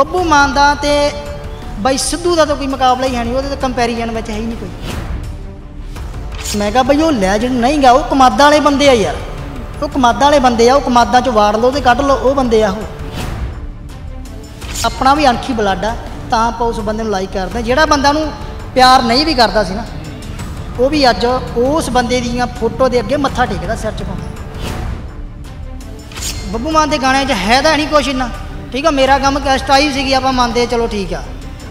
ਬੱਬੂ ਮਾਨ ਦਾ ਤੇ ਬਾਈ ਸਿੱਧੂ ਦਾ ਤਾਂ ਕੋਈ ਮੁਕਾਬਲਾ ਹੀ ਹੈ ਨਹੀਂ ਉਹਦੇ ਤਾਂ ਕੰਪੈਰੀਜ਼ਨ ਵਿੱਚ ਹੈ ਹੀ ਨਹੀਂ ਕੋਈ ਮੈਂ ਕਹਾਂ ਬਈ ਉਹ ਲੈ ਜਿਹੜ ਨਹੀਂ ਗਾ ਉਹ ਕਮਾਦਾ ਵਾਲੇ ਬੰਦੇ ਆ ਯਾਰ ਉਹ ਕਮਾਦਾ ਵਾਲੇ ਬੰਦੇ ਆ ਉਹ ਕਮਾਦਾ ਚ ਵਾੜ ਲਓ ਤੇ ਕੱਢ ਲਓ ਉਹ ਬੰਦੇ ਆ ਉਹ ਆਪਣਾ ਵੀ ਅਣਖੀ ਬਲੱਡ ਆ ਤਾਂ ਆਪਾਂ ਉਸ ਬੰਦੇ ਨੂੰ ਲਾਈਕ ਕਰਦੇ ਜਿਹੜਾ ਬੰਦਾ ਨੂੰ ਪਿਆਰ ਨਹੀਂ ਵੀ ਕਰਦਾ ਸੀ ਨਾ ਉਹ ਵੀ ਅੱਜ ਉਸ ਬੰਦੇ ਦੀਆਂ ਫੋਟੋ ਦੇ ਅੱਗੇ ਮੱਥਾ ਟੇਕਦਾ ਸਿਰ ਚ ਪਾਉਂਦਾ ਬੱਬੂ ਮਾਨ ਦੇ ਗਾਣਿਆਂ 'ਚ ਹੈ ਤਾਂ ਨਹੀਂ ਕੁਛ ਇੰਨਾ ਠੀਕ ਆ ਮੇਰਾ ਕੰਮ ਸਟਾਈਲ ਸੀਗੀ ਆਪਾਂ ਮੰਨਦੇ ਚਲੋ ਠੀਕ ਆ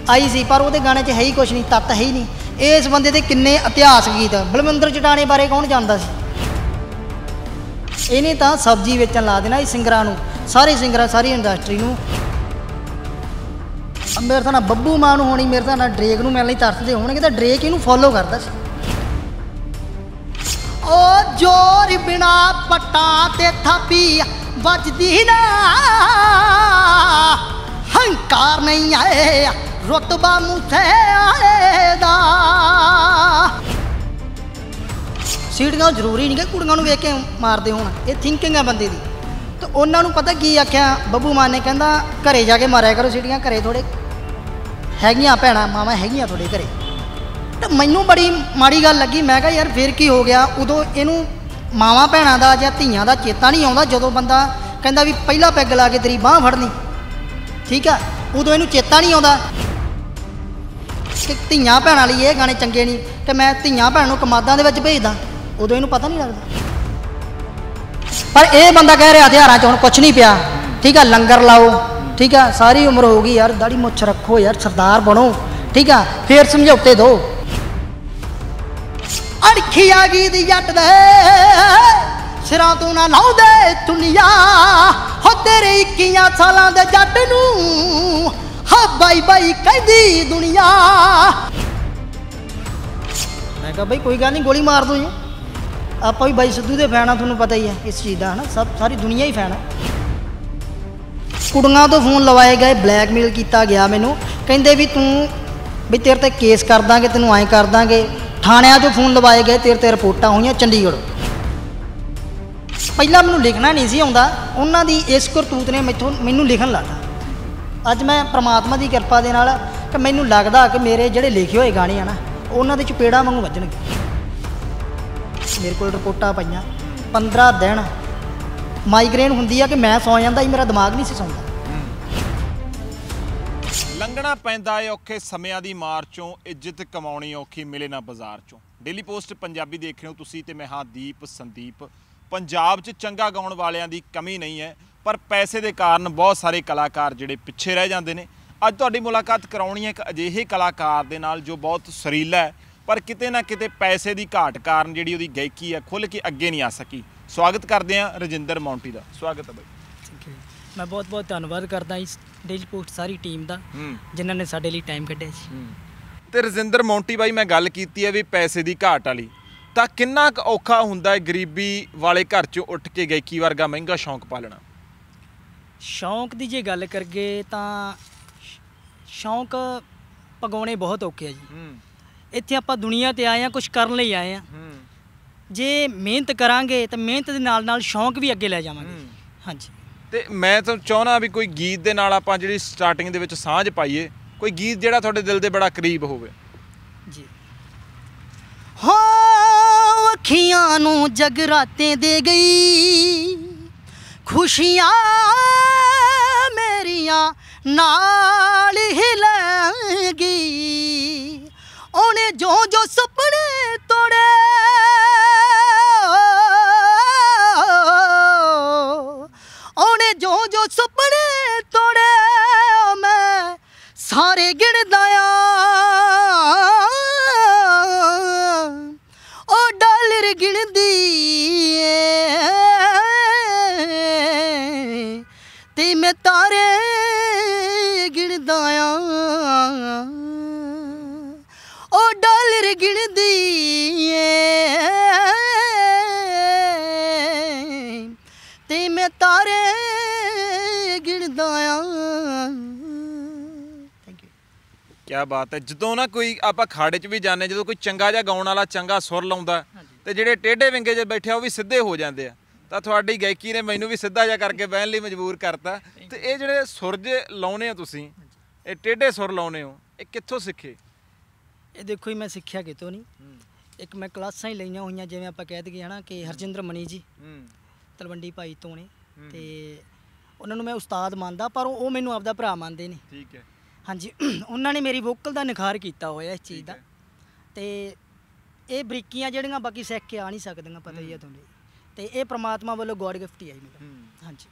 ਆਈ ਸੀ ਪਰ ਉਹਦੇ ਗਾਣੇ 'ਚ ਹੈ ਹੀ ਕੁਛ ਨਹੀਂ ਤੱਤ ਹੈ ਹੀ ਨਹੀਂ ਇਸ ਬੰਦੇ ਦੇ ਕਿੰਨੇ ਇਤਿਹਾਸ ਗੀਤ ਬਲਵਿੰਦਰ ਚਟਾਣੇ ਬਾਰੇ ਕੌਣ ਜਾਣਦਾ ਸੀ ਇਹਨੇ ਤਾਂ ਸਬਜ਼ੀ ਵੇਚਣ ਲਾ ਦੇਣਾ ਇਹ ਸਿੰਗਰਾਂ ਨੂੰ ਸਾਰੇ ਸਿੰਗਰਾਂ ਸਾਰੀ ਇੰਡਸਟਰੀ ਨੂੰ ਮੇਰੇ ਤਾਂ ਨਾ ਬੱਬੂ ਮਾਨ ਨੂੰ ਹੋਣੀ ਮੇਰੇ ਤਾਂ ਨਾ ਡਰੇਕ ਨੂੰ ਮਿਲਣ ਲਈ ਤਰਸਦੇ ਹੋਣਗੇ ਤਾਂ ਡਰੇਕ ਇਹਨੂੰ ਫੋਲੋ ਕਰਦਾ ਸੀ ਓ ਜੋਰ ਬਿਨਾ ਪਟਾ ਤੇ ਥਾਪੀਆ ਵੱਜਦੀ ਨਾ ਹੰਕਾਰ ਨਹੀਂ ਆਏ ਰਤਬਾ ਮੂਸੇ ਵਾਲੇ ਦਾ ਸੀੜੀਆਂ ਜ਼ਰੂਰੀ ਨਹੀਂ ਕਿ ਕੁੜੀਆਂ ਨੂੰ ਵੇਖ ਕੇ ਮਾਰਦੇ ਹੋਣ ਇਹ ਥਿੰਕਿੰਗ ਹੈ ਬੰਦੇ ਦੀ ਤੇ ਉਹਨਾਂ ਨੂੰ ਪਤਾ ਕੀ ਆਖਿਆ ਬੱਬੂ ਮਾਨ ਨੇ ਕਹਿੰਦਾ ਘਰੇ ਜਾ ਕੇ ਮਾਰਿਆ ਕਰੋ ਸੀੜੀਆਂ ਘਰੇ ਥੋੜੇ ਹੈਗੀਆਂ ਭੈਣਾ ਮਾਵਾ ਹੈਗੀਆਂ ਥੋੜੇ ਘਰੇ ਤੇ ਮੈਨੂੰ ਬੜੀ ਮਾੜੀ ਗੱਲ ਲੱਗੀ ਮੈਂ ਕਿਹਾ ਯਾਰ ਫੇਰ ਕੀ ਹੋ ਗਿਆ ਉਦੋਂ ਇਹਨੂੰ ਮਾਵਾ ਭੈਣਾਂ ਦਾ ਜਾਂ ਧੀਆਂ ਦਾ ਚੇਤਾ ਨਹੀਂ ਆਉਂਦਾ ਜਦੋਂ ਬੰਦਾ ਕਹਿੰਦਾ ਵੀ ਪਹਿਲਾ ਪੈਗ ਲਾ ਕੇ ਤੇਰੀ ਬਾਹ ਫੜਨੀ ਠੀਕ ਆ ਉਦੋਂ ਇਹਨੂੰ ਚੇਤਾ ਨਹੀਂ ਆਉਂਦਾ ਕਿ ਧੀਆਂ ਭੈਣਾਂ ਲਈ ਇਹ ਗਾਣੇ ਚੰਗੇ ਨਹੀਂ ਤੇ ਮੈਂ ਧੀਆਂ ਭੈਣ ਨੂੰ ਕਮਾਦਾਂ ਦੇ ਵਿੱਚ ਭੇਜਦਾ ਉਦੋਂ ਇਹਨੂੰ ਪਤਾ ਨਹੀਂ ਲੱਗਦਾ ਪਰ ਇਹ ਬੰਦਾ ਕਹਿ ਰਿਹਾ ਹਥਿਆਰਾਂ 'ਚ ਹੁਣ ਕੁਝ ਨਹੀਂ ਪਿਆ ਠੀਕ ਆ ਲੰਗਰ ਲਾਓ ਠੀਕ ਆ ਸਾਰੀ ਉਮਰ ਹੋ ਗਈ ਯਾਰ ਦਾੜੀ ਮੁੱਛ ਰੱਖੋ ਯਾਰ ਸਰਦਾਰ ਬਣੋ ਠੀਕ ਆ ਫੇਰ ਸਮਝੌਤੇ ਦੋ ਤਿੱਖੀ ਆ ਗਈ ਦੀ ਜੱਟ ਦੇ ਸਿਰਾਂ ਤੋਂ ਨਾ ਲਾਉਂਦੇ ਦੁਨੀਆ ਹੋ ਤੇਰੇ ਇੱਕੀਆਂ ਸਾਲਾਂ ਦੇ ਜੱਟ ਨੂੰ ਹਾ ਬਾਈ ਬਾਈ ਕਹਿੰਦੀ ਦੁਨੀਆ ਮੈਂ ਕਿਹਾ ਬਈ ਕੋਈ ਗੱਲ ਨਹੀਂ ਗੋਲੀ ਮਾਰ ਦੋ ਜੀ ਆਪਾਂ ਵੀ ਬਾਈ ਸਿੱਧੂ ਦੇ ਫੈਨ ਆ ਤੁਹਾਨੂੰ ਪਤਾ ਹੀ ਹੈ ਇਸ ਚੀਜ਼ ਦਾ ਹਨਾ ਸਭ ਸਾਰੀ ਦੁਨੀਆ ਹੀ ਫੈਨ ਆ ਕੁੜੀਆਂ ਤੋਂ ਫੋਨ ਲਵਾਏ ਗਏ ਬਲੈਕਮੇਲ ਕੀਤਾ ਗਿਆ ਮੈਨੂੰ ਕਹਿੰਦੇ ਵੀ ਤੂੰ ਵੀ ਤੇਰੇ ਤੇ ਕੇਸ ਕਰ ਦਾਂਗੇ ਤੈਨੂੰ ਐਂ ਕਰ ਦਾਂਗੇ ਥਾਣਿਆਂ ਤੋਂ ਫੋਨ ਲਵਾਏ ਗਏ ਤੇਰੇ ਤੇ ਰਿਪੋਰਟਾਂ ਹੋਈਆਂ ਚੰਡੀਗੜ੍ਹ ਪਹਿਲਾਂ ਮੈਨੂੰ ਲਿਖਣਾ ਨਹੀਂ ਸੀ ਆਉਂਦਾ ਉਹਨਾਂ ਦੀ ਇਸ ਕਰਤੂਤ ਨੇ ਮੈਥੋਂ ਮੈਨੂੰ ਲਿਖਣ ਲੱਗਾ ਅੱਜ ਮੈਂ ਪ੍ਰਮਾਤਮਾ ਦੀ ਕਿਰਪਾ ਦੇ ਨਾਲ ਕਿ ਮੈਨੂੰ ਲੱਗਦਾ ਕਿ ਮੇਰੇ ਜਿਹੜੇ ਲਿਖੇ ਹੋਏ ਗਾਣੇ ਆ ਨਾ ਉਹਨਾਂ ਦੇ ਚਪੇੜਾ ਵਾਂਗੂ ਵੱਜਣਗੇ ਮੇਰੇ ਕੋਲ ਰਿਪੋਰਟਾਂ ਪਈਆਂ 15 ਦਿਨ ਮਾਈਗ੍ਰੇਨ ਹੁੰਦੀ ਆ ਕਿ ਮੈਂ ਸੌ ਜਾਂਦਾ ਹੀ ਮੇਰਾ ਦਿਮਾਗ ਨਹੀਂ ਸੌਂਦਾ ਲੰਘਣਾ ਪੈਂਦਾ ਏ ਔਖੇ ਸਮਿਆਂ ਦੀ ਮਾਰ ਚੋਂ ਇੱਜ਼ਤ ਕਮਾਉਣੀ ਔਖੀ ਮਿਲੇ ਨਾ ਬਾਜ਼ਾਰ ਚੋਂ ਡੇਲੀ ਪੋਸਟ ਪੰਜਾਬੀ ਦੇਖ ਰਹੇ ਹੋ ਤੁਸੀਂ ਤੇ ਮੈਂ ਹਾਂ ਦੀਪ ਸੰਦੀਪ ਪੰਜਾਬ 'ਚ ਚੰਗਾ ਗਾਉਣ ਵਾਲਿਆਂ ਦੀ ਕਮੀ ਨਹੀਂ ਹੈ ਪਰ ਪੈਸੇ ਦੇ ਕਾਰਨ ਬਹੁਤ ਸਾਰੇ ਕਲਾਕਾਰ ਜਿਹੜੇ ਪਿੱਛੇ ਰਹਿ ਜਾਂਦੇ ਨੇ ਅੱਜ ਤੁਹਾਡੀ ਮੁਲਾਕਾਤ ਕਰਾਉਣੀ ਹੈ ਇੱਕ ਅਜਿਹੇ ਕਲਾਕਾਰ ਦੇ ਨਾਲ ਜੋ ਬਹੁਤ ਸਰੀਲਾ ਹੈ ਪਰ ਕਿਤੇ ਨਾ ਕਿਤੇ ਪੈਸੇ ਦੀ ਘਾਟ ਕਾਰਨ ਜਿਹੜੀ ਉਹਦੀ ਗਾਇਕੀ ਹੈ ਖੁੱਲ ਕੇ ਅੱਗੇ ਨਹੀਂ ਆ ਸਕੀ ਸਵਾਗਤ ਕਰਦੇ ਹਾਂ ਰਜਿੰਦਰ ਮੌਂਟੀ ਦਾ ਸਵਾਗਤ ਹੈ ਬਾਈ ਮੈਂ ਬਹੁਤ-ਬਹੁਤ ਧੰਨਵਾਦ ਕਰਦਾ ਇਸ ਡੇਲੀ ਪੋਸਟ ਸਾਰੀ ਟੀਮ ਦਾ ਜਿਨ੍ਹਾਂ ਨੇ ਸਾਡੇ ਲਈ ਟਾਈਮ ਕੱਢਿਆ ਸੀ ਤੇ ਰਜਿੰਦਰ ਮੌਂਟੀ ਬਾਈ ਮੈਂ ਗੱਲ ਕੀਤੀ ਹੈ ਵੀ ਪੈਸੇ ਦੀ ਘਾਟ ਵਾਲੀ ਤਾਂ ਕਿੰਨਾ ਔਖਾ ਹੁੰਦਾ ਹੈ ਗਰੀਬੀ ਵਾਲੇ ਘਰ ਚੋਂ ਉੱਠ ਕੇ ਗਾਇਕੀ ਵਰਗਾ ਮਹਿੰਗਾ ਸ਼ੌਂਕ ਪਾਲਣਾ ਸ਼ੌਂਕ ਦੀ ਜੇ ਗੱਲ ਕਰਗੇ ਤਾਂ ਸ਼ੌਂਕ ਪਗਾਉਣੇ ਬਹੁਤ ਔਖੇ ਆ ਜੀ ਇੱਥੇ ਆਪਾਂ ਦੁਨੀਆ ਤੇ ਆਏ ਆ ਕੁਝ ਕਰਨ ਲਈ ਆਏ ਆ ਜੇ ਮਿਹਨਤ ਕਰਾਂਗੇ ਤਾਂ ਮਿਹਨਤ ਦੇ ਨਾਲ ਨਾਲ ਸ਼ੌਂਕ ਵੀ ਅੱਗੇ ਲੈ ਜਾਵਾਂਗੇ ਹਾਂਜੀ ਤੇ ਮੈਂ ਤੁਹਾਨੂੰ ਚਾਹਣਾ ਵੀ ਕੋਈ ਗੀਤ ਦੇ ਨਾਲ ਆਪਾਂ ਜਿਹੜੀ ਸਟਾਰਟਿੰਗ ਦੇ ਵਿੱਚ ਸਾਂਝ ਪਾਈਏ ਕੋਈ ਗੀਤ ਜਿਹੜਾ ਤੁਹਾਡੇ ਦਿਲ ਦੇ ਬੜਾ ਕਰੀਬ ਹੋਵੇ ਜੀ ਹੋ ਅੱਖੀਆਂ ਨੂੰ ਜਗਰਾਤੇ ਦੇ ਗਈ ਖੁਸ਼ੀਆਂ ਮੇਰੀਆਂ ਨਾਲ ਹੀ ਉਹਨੇ ਜੋ ਜੋ ਸੁਪਨੇ ਤੋੜੇ ਓ ਡਾਲਰ ਗਿਣਦੀ ਏ ਤੇ ਮੈਂ ਤਾਰੇ ਗਿਣਦਾ ਆ ਕੀ ਬਾਤ ਹੈ ਜਦੋਂ ਨਾ ਕੋਈ ਆਪਾਂ ਖਾੜੇ 'ਚ ਵੀ ਜਾਂਦੇ ਜਦੋਂ ਕੋਈ ਚੰਗਾ ਜਿਹਾ ਗਾਉਣ ਵਾਲਾ ਚੰਗਾ ਸੁਰ ਲਾਉਂਦਾ ਤੇ ਜਿਹੜੇ ਟੇਢੇ ਵਿੰਗੇ 'ਚ ਬੈਠੇ ਉਹ ਵੀ ਸਿੱਧੇ ਹੋ ਜਾਂਦੇ ਆ ਤਾਂ ਤੁਹਾਡੀ ਗਾਇਕੀ ਨੇ ਮੈਨੂੰ ਵੀ ਸਿੱਧਾ ਜਿਹਾ ਕਰਕੇ ਬਹਿਣ ਲਈ ਮਜਬੂਰ ਕਰਤਾ ਤੇ ਇਹ ਜਿਹੜੇ ਸੁਰਜ ਲਾਉਨੇ ਆ ਤੁਸੀਂ ਇਹ ਟੇਡੇ ਸੁਰ ਲਾਉਨੇ ਹੋ ਇਹ ਕਿੱਥੋਂ ਸਿੱਖੇ ਇਹ ਦੇਖੋ ਹੀ ਮੈਂ ਸਿੱਖਿਆ ਕਿਤੋਂ ਨਹੀਂ ਇੱਕ ਮੈਂ ਕਲਾਸਾਂ ਹੀ ਲਈਆਂ ਹੋਈਆਂ ਜਿਵੇਂ ਆਪਾਂ ਕਹਿ ਦਈਏ ਹਨਾ ਕਿ ਹਰਜਿੰਦਰ ਮਣੀ ਜੀ ਤਲਵੰਡੀ ਭਾਈ ਤੋਂ ਨੇ ਤੇ ਉਹਨਾਂ ਨੂੰ ਮੈਂ ਉਸਤਾਦ ਮੰਨਦਾ ਪਰ ਉਹ ਮੈਨੂੰ ਆਪਦਾ ਭਰਾ ਮੰਨਦੇ ਨੇ ਠੀਕ ਹੈ ਹਾਂਜੀ ਉਹਨਾਂ ਨੇ ਮੇਰੀ ਵੋਕਲ ਦਾ ਨਿਖਾਰ ਕੀਤਾ ਹੋਇਆ ਇਸ ਚੀਜ਼ ਦਾ ਤੇ ਇਹ ਬਰੀਕੀਆਂ ਜਿਹੜੀਆਂ ਬਾਕੀ ਸਿੱਖ ਕੇ ਆ ਨਹੀਂ ਸਕਦੀਆਂ ਪਤਾ ਹੀ ਆ ਤੁਹਾਨੂੰ ਤੇ ਇਹ ਪ੍ਰਮਾਤਮਾ ਵੱਲੋਂ ਗੋਡ ਗਿਫਟ ਹੀ ਆਈ ਮੇਰਾ ਹਾਂਜੀ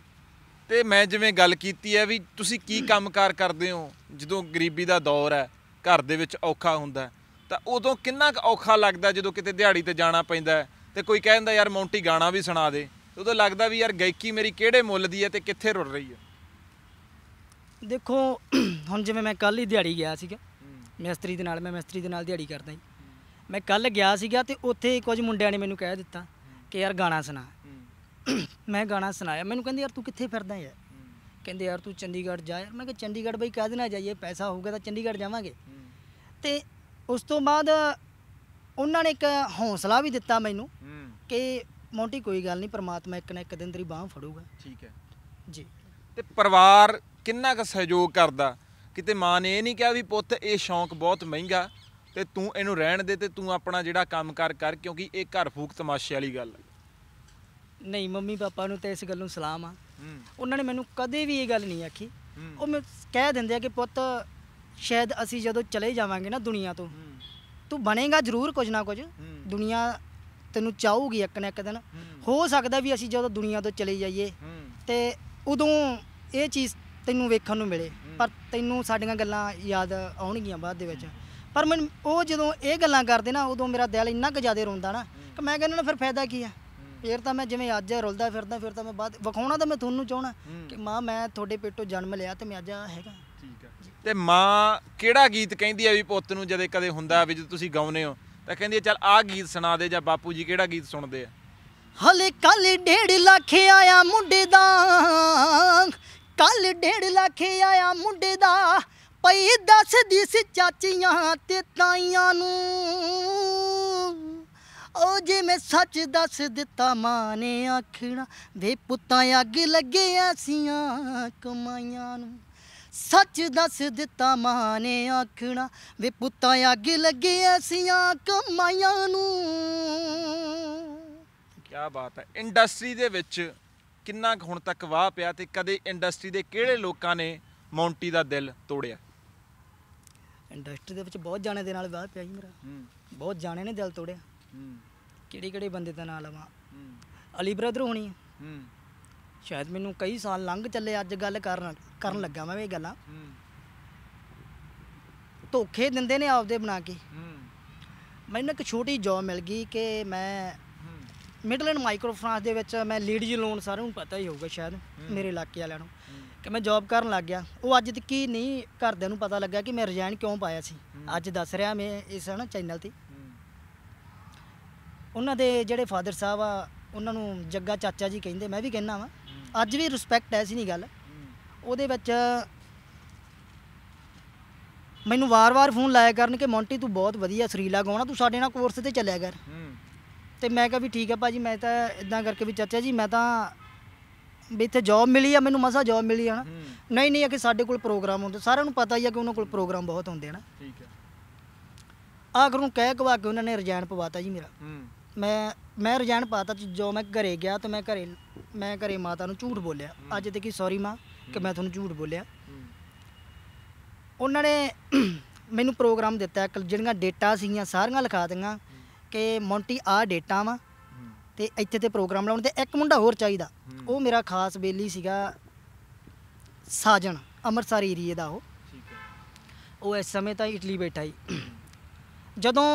ਤੇ ਮੈਂ ਜਿਵੇਂ ਗੱਲ ਕੀਤੀ ਹੈ ਵੀ ਤੁਸੀਂ ਕੀ ਕੰਮਕਾਰ ਕਰਦੇ ਹੋ ਜਦੋਂ ਗਰੀਬੀ ਦਾ ਦੌਰ ਹੈ ਘਰ ਦੇ ਵਿੱਚ ਔਖਾ ਹੁੰਦਾ ਤਾਂ ਉਦੋਂ ਕਿੰਨਾ ਕੁ ਔਖਾ ਲੱਗਦਾ ਜਦੋਂ ਕਿਤੇ ਦਿਹਾੜੀ ਤੇ ਜਾਣਾ ਪੈਂਦਾ ਤੇ ਕੋਈ ਕਹਿੰਦਾ ਯਾਰ ਮੌਂਟੀ ਗਾਣਾ ਵੀ ਸੁਣਾ ਦੇ ਉਦੋਂ ਲੱਗਦਾ ਵੀ ਯਾਰ ਗਾਇਕੀ ਮੇਰੀ ਕਿਹੜੇ ਮੁੱਲ ਦੀ ਹੈ ਤੇ ਕਿੱਥੇ ਰੁੜ ਰਹੀ ਹੈ ਦੇਖੋ ਹੁਣ ਜਿਵੇਂ ਮੈਂ ਕੱਲ ਹੀ ਦਿਹਾੜੀ ਗਿਆ ਸੀਗਾ ਮਿਸਤਰੀ ਦੇ ਨਾਲ ਮੈਂ ਮਿਸਤਰੀ ਦੇ ਨਾਲ ਦਿਹਾੜੀ ਕਰਦਾ ਜੀ ਮੈਂ ਕੱਲ ਗਿਆ ਸੀਗਾ ਤੇ ਉੱਥੇ ਕੁਝ ਮੁੰਡਿਆਂ ਨੇ ਮੈਨੂੰ ਕਹਿ ਦਿੱਤਾ ਕਿ ਯਾਰ ਗਾਣਾ ਸੁਣਾ ਮੈਂ ਗਾਣਾ ਸੁਣਾਇਆ ਮੈਨੂੰ ਕਹਿੰਦੇ ਯਾਰ ਤੂੰ ਕਿੱਥੇ ਫਿਰਦਾ ਯਾਰ ਕਹਿੰਦੇ ਯਾਰ ਤੂੰ ਚੰਡੀਗੜ੍ਹ ਜਾ ਯਾਰ ਮੈਂ ਕਿਹਾ ਚੰਡੀਗੜ੍ਹ ਬਈ ਕਾਹਦੇ ਨਾਲ ਜਾਈਏ ਪੈਸਾ ਹੋਊਗਾ ਤਾਂ ਚੰਡੀਗੜ੍ਹ ਜਾਵਾਂਗੇ ਤੇ ਉਸ ਤੋਂ ਬਾਅਦ ਉਹਨਾਂ ਨੇ ਇੱਕ ਹੌਸਲਾ ਵੀ ਦਿੱਤਾ ਮੈਨੂੰ ਕਿ ਮੋਂਟੀ ਕੋਈ ਗੱਲ ਨਹੀਂ ਪ੍ਰਮਾਤਮਾ ਇੱਕ ਨਾ ਇੱਕ ਦਿਨ ਤੇਰੀ ਬਾਹ ਫੜੂਗਾ ਠੀਕ ਹੈ ਜੀ ਤੇ ਪਰਿਵਾਰ ਕਿੰਨਾ ਕੁ ਸਹਿਯੋਗ ਕਰਦਾ ਕਿਤੇ ਮਾਂ ਨੇ ਇਹ ਨਹੀਂ ਕਿਹਾ ਵੀ ਪੁੱਤ ਇਹ ਸ਼ੌਂਕ ਬਹੁਤ ਮਹਿੰਗਾ ਤੇ ਤੂੰ ਇਹਨੂੰ ਰਹਿਣ ਦੇ ਤੇ ਤੂੰ ਆਪਣਾ ਜਿਹੜਾ ਕੰਮਕਾਰ ਕਰ ਕਿਉਂਕਿ ਇਹ ਘਰ ਫੂਕ ਤਮਾਸ਼ੇ ਵਾਲੀ ਗੱਲ ਹੈ ਨਹੀਂ ਮੰਮੀ ਪਾਪਾ ਨੂੰ ਤੇ ਇਸ ਗੱਲ ਨੂੰ ਸਲਾਮ ਆ ਉਹਨਾਂ ਨੇ ਮੈਨੂੰ ਕਦੇ ਵੀ ਇਹ ਗੱਲ ਨਹੀਂ ਆਖੀ ਉਹ ਮੈਂ ਕਹਿ ਦਿੰਦੇ ਆ ਕਿ ਪੁੱਤ ਸ਼ਾਇਦ ਅਸੀਂ ਜਦੋਂ ਚਲੇ ਜਾਵਾਂਗੇ ਨਾ ਦੁਨੀਆ ਤੋਂ ਤੂੰ ਬਣੇਗਾ ਜ਼ਰੂਰ ਕੁਝ ਨਾ ਕੁਝ ਦੁਨੀਆ ਤੈਨੂੰ ਚਾਹੂਗੀ ਇੱਕ ਨਾ ਇੱਕ ਦਿਨ ਹੋ ਸਕਦਾ ਵੀ ਅਸੀਂ ਜਦੋਂ ਦੁਨੀਆ ਤੋਂ ਚਲੇ ਜਾਈਏ ਤੇ ਉਦੋਂ ਇਹ ਚੀਜ਼ ਤੈਨੂੰ ਵੇਖਣ ਨੂੰ ਮਿਲੇ ਪਰ ਤੈਨੂੰ ਸਾਡੀਆਂ ਗੱਲਾਂ ਯਾਦ ਆਉਣਗੀਆਂ ਬਾਅਦ ਦੇ ਵਿੱਚ ਪਰ ਮੈਂ ਉਹ ਜਦੋਂ ਇਹ ਗੱਲਾਂ ਕਰਦੇ ਨਾ ਉਦੋਂ ਮੇਰਾ ਦਿਲ ਇੰਨਾ ਕੁ ਜ਼ਿਆਦਾ ਰੋਂਦਾ ਨਾ ਕਿ ਮੈਂ ਕਹਿੰਦਾ ਨਾ ਫਿਰ ਫਾਇਦਾ ਕੀ ਆ ਫਿਰ ਤਾਂ ਮੈਂ ਜਿਵੇਂ ਅੱਜ ਰੁਲਦਾ ਫਿਰਦਾ ਫਿਰ ਤਾਂ ਮੈਂ ਬਾਅਦ ਵਿਖਾਉਣਾ ਤਾਂ ਮੈਂ ਤੁਹਾਨੂੰ ਚਾਹਣਾ ਕਿ ਮਾਂ ਮੈਂ ਤੁਹਾਡੇ ਪੇਟੋਂ ਜਨਮ ਲਿਆ ਤੇ ਮੈਂ ਅੱਜ ਆਇਆ ਹੈਗਾ ਠੀਕ ਹੈ ਤੇ ਮਾਂ ਕਿਹੜਾ ਗੀਤ ਕਹਿੰਦੀ ਆ ਵੀ ਪੁੱਤ ਨੂੰ ਜਦੇ ਕਦੇ ਹੁੰਦਾ ਵੀ ਜਦ ਤੁਸੀਂ ਗਾਉਨੇ ਹੋ ਤਾਂ ਕਹਿੰਦੀ ਚੱਲ ਆਹ ਗੀਤ ਸੁਣਾ ਦੇ ਜਾਂ ਬਾਪੂ ਜੀ ਕਿਹੜਾ ਗੀਤ ਸੁਣਦੇ ਆ ਹਲੇ ਕੱਲ ਡੇਢ ਲੱਖ ਆਇਆ ਮੁੰਡੇ ਦਾ ਕੱਲ ਡੇਢ ਲੱਖ ਆਇਆ ਮੁੰਡੇ ਦਾ ਪਈ ਦੱਸਦੀ ਸੀ ਚਾਚੀਆਂ ਤੇ ਤਾਈਆਂ ਨੂੰ ਉਹ ਜੇ ਮੈਂ ਸੱਚ ਦੱਸ ਦਿੱਤਾ ਮਾਂ ਨੇ ਆਖਣਾ ਵੇ ਪੁੱਤਾਂ ਅੱਗ ਲੱਗਿਆ ਸੀਆਂ ਕਮਾਈਆਂ ਨੂੰ ਸੱਚ ਦੱਸ ਦਿੱਤਾ ਮਾਂ ਨੇ ਆਖਣਾ ਵੇ ਪੁੱਤਾਂ ਅੱਗ ਲੱਗਿਆ ਸੀਆਂ ਕਮਾਈਆਂ ਨੂੰ ਕੀ ਬਾਤ ਹੈ ਇੰਡਸਟਰੀ ਦੇ ਵਿੱਚ ਕਿੰਨਾ ਹੁਣ ਤੱਕ ਵਾਹ ਪਿਆ ਤੇ ਕਦੇ ਇੰਡਸਟਰੀ ਦੇ ਕਿਹੜੇ ਲੋਕਾਂ ਨੇ ਮੌਂਟੀ ਦਾ ਦਿਲ ਤੋੜਿਆ ਇੰਡਸਟਰੀ ਦੇ ਵਿੱਚ ਬਹੁਤ ਜਾਣੇ ਦੇ ਨਾਲ ਵਾਹ ਪਿਆ ਜੀ ਮੇਰਾ ਬਹੁਤ ਜਾਣੇ ਨੇ ਦਿਲ ਤੋੜਿਆ ਕਿਹੜੇ ਕਿਹੜੇ ਬੰਦੇ ਦਾ ਨਾਮ ਲਵਾਂ ਅਲੀ ਬ੍ਰਦਰ ਹੋਣੀ ਸ਼ਾਇਦ ਮੈਨੂੰ ਕਈ ਸਾਲ ਲੰਘ ਚੱਲੇ ਅੱਜ ਗੱਲ ਕਰਨ ਕਰਨ ਲੱਗਾ ਮੈਂ ਇਹ ਗੱਲਾਂ ਧੋਖੇ ਦਿੰਦੇ ਨੇ ਆਪਦੇ ਬਣਾ ਕੇ ਮੈਨੂੰ ਇੱਕ ਛੋਟੀ ਜੌਬ ਮਿਲ ਗਈ ਕਿ ਮੈਂ ਮਿਡਲੈਂਡ ਐਂਡ ਦੇ ਵਿੱਚ ਮੈਂ ਲੀਡਜ ਲੋਨ ਸਾਰਿਆਂ ਨੂੰ ਪਤਾ ਹੀ ਹੋਊਗਾ ਸ਼ਾਇਦ ਮੇਰੇ ਇਲਾਕੇ ਵਾਲਿਆਂ ਨੂੰ ਕਿ ਮੈਂ ਜੌਬ ਕਰਨ ਲੱਗ ਗਿਆ ਉਹ ਅੱਜ ਤੱਕ ਹੀ ਨਹੀਂ ਘਰਦਿਆਂ ਨੂੰ ਪਤਾ ਲੱਗਾ ਕਿ ਮੈਂ ਰਿਜ਼ਾਈਨ ਕਿਉਂ ਪਾਇਆ ਸੀ ਅੱਜ ਦੱਸ ਰਿਹਾ ਮੈਂ ਇਸ ਹਨ ਚੈਨਲ ਤੇ ਉਹਨਾਂ ਦੇ ਜਿਹੜੇ ਫਾਦਰ ਸਾਹਿਬ ਆ ਉਹਨਾਂ ਨੂੰ ਜੱਗਾ ਚਾਚਾ ਜੀ ਕਹਿੰਦੇ ਮੈਂ ਵੀ ਕਹਿਣਾ ਵਾ ਅੱਜ ਵੀ ਰਿਸਪੈਕਟ ਐ ਸੀ ਨਹੀਂ ਗੱਲ ਉਹਦੇ ਵਿੱਚ ਮੈਨੂੰ ਵਾਰ-ਵਾਰ ਫੋਨ ਲਾਇਆ ਕਰਨ ਕਿ ਮੌਂਟੀ ਤੂੰ ਬਹੁਤ ਵਧੀਆ ਸਰੀਲਾ ਗਾਉਣਾ ਤੂੰ ਸਾਡੇ ਨਾਲ ਕੋਰਸ ਤੇ ਚੱਲਿਆ ਕਰ ਤੇ ਮੈਂ ਕਿਹਾ ਵੀ ਠੀਕ ਆ ਭਾਜੀ ਮੈਂ ਤਾਂ ਇਦਾਂ ਕਰਕੇ ਵੀ ਚਾਚਾ ਜੀ ਮੈਂ ਤਾਂ ਵੀ ਇੱਥੇ ਜੌਬ ਮਿਲੀ ਆ ਮੈਨੂੰ ਮਸਾ ਜੌਬ ਮਿਲੀ ਆ ਨਾ ਨਹੀਂ ਨਹੀਂ ਆ ਕਿ ਸਾਡੇ ਕੋਲ ਪ੍ਰੋਗਰਾਮ ਹੁੰਦੇ ਸਾਰਿਆਂ ਨੂੰ ਪਤਾ ਹੀ ਆ ਕਿ ਉਹਨਾਂ ਕੋਲ ਪ੍ਰੋਗਰਾਮ ਬਹੁਤ ਹੁੰਦੇ ਆ ਨਾ ਠੀਕ ਆ ਆਖਰ ਨੂੰ ਕਹਿ ਕਵਾ ਕੇ ਉਹਨਾਂ ਨੇ ਰਜਾਨ ਪਵਾਤਾ ਜੀ ਮੇਰਾ ਹੂੰ ਮੈਂ ਮੈਂ ਰਜਾਨ ਪਾਤਾ ਜੋ ਮੈਂ ਘਰੇ ਗਿਆ ਤੇ ਮੈਂ ਘਰੇ ਮੈਂ ਘਰੇ ਮਾਤਾ ਨੂੰ ਝੂਠ ਬੋਲਿਆ ਅੱਜ ਤੱਕ ਹੀ ਸੌਰੀ ਮਾਂ ਕਿ ਮੈਂ ਤੁਹਾਨੂੰ ਝੂਠ ਬੋਲਿਆ ਉਹਨਾਂ ਨੇ ਮੈਨੂੰ ਪ੍ਰੋਗਰਾਮ ਦਿੱਤਾ ਜਿਹੜੀਆਂ ਡੇਟਾ ਸੀਆਂ ਸਾਰੀਆਂ ਲਿਖਾ ਦਿੰਗਾ ਕਿ ਮੌਂਟੀ ਆ ਡੇਟਾ ਵਾ ਤੇ ਇੱਥੇ ਤੇ ਪ੍ਰੋਗਰਾਮ ਲਾਉਣ ਤੇ ਇੱਕ ਮੁੰਡਾ ਹੋਰ ਚਾਹੀਦਾ ਉਹ ਮੇਰਾ ਖਾਸ ਬੇਲੀ ਸੀਗਾ ਸਾਜਣ ਅੰਮ੍ਰਿਤਸਰ ਏਰੀਏ ਦਾ ਉਹ ਉਹ ਇਸ ਸਮੇਂ ਤਾਂ ਇਟਲੀ ਬੈਠਾ ਹੀ ਜਦੋਂ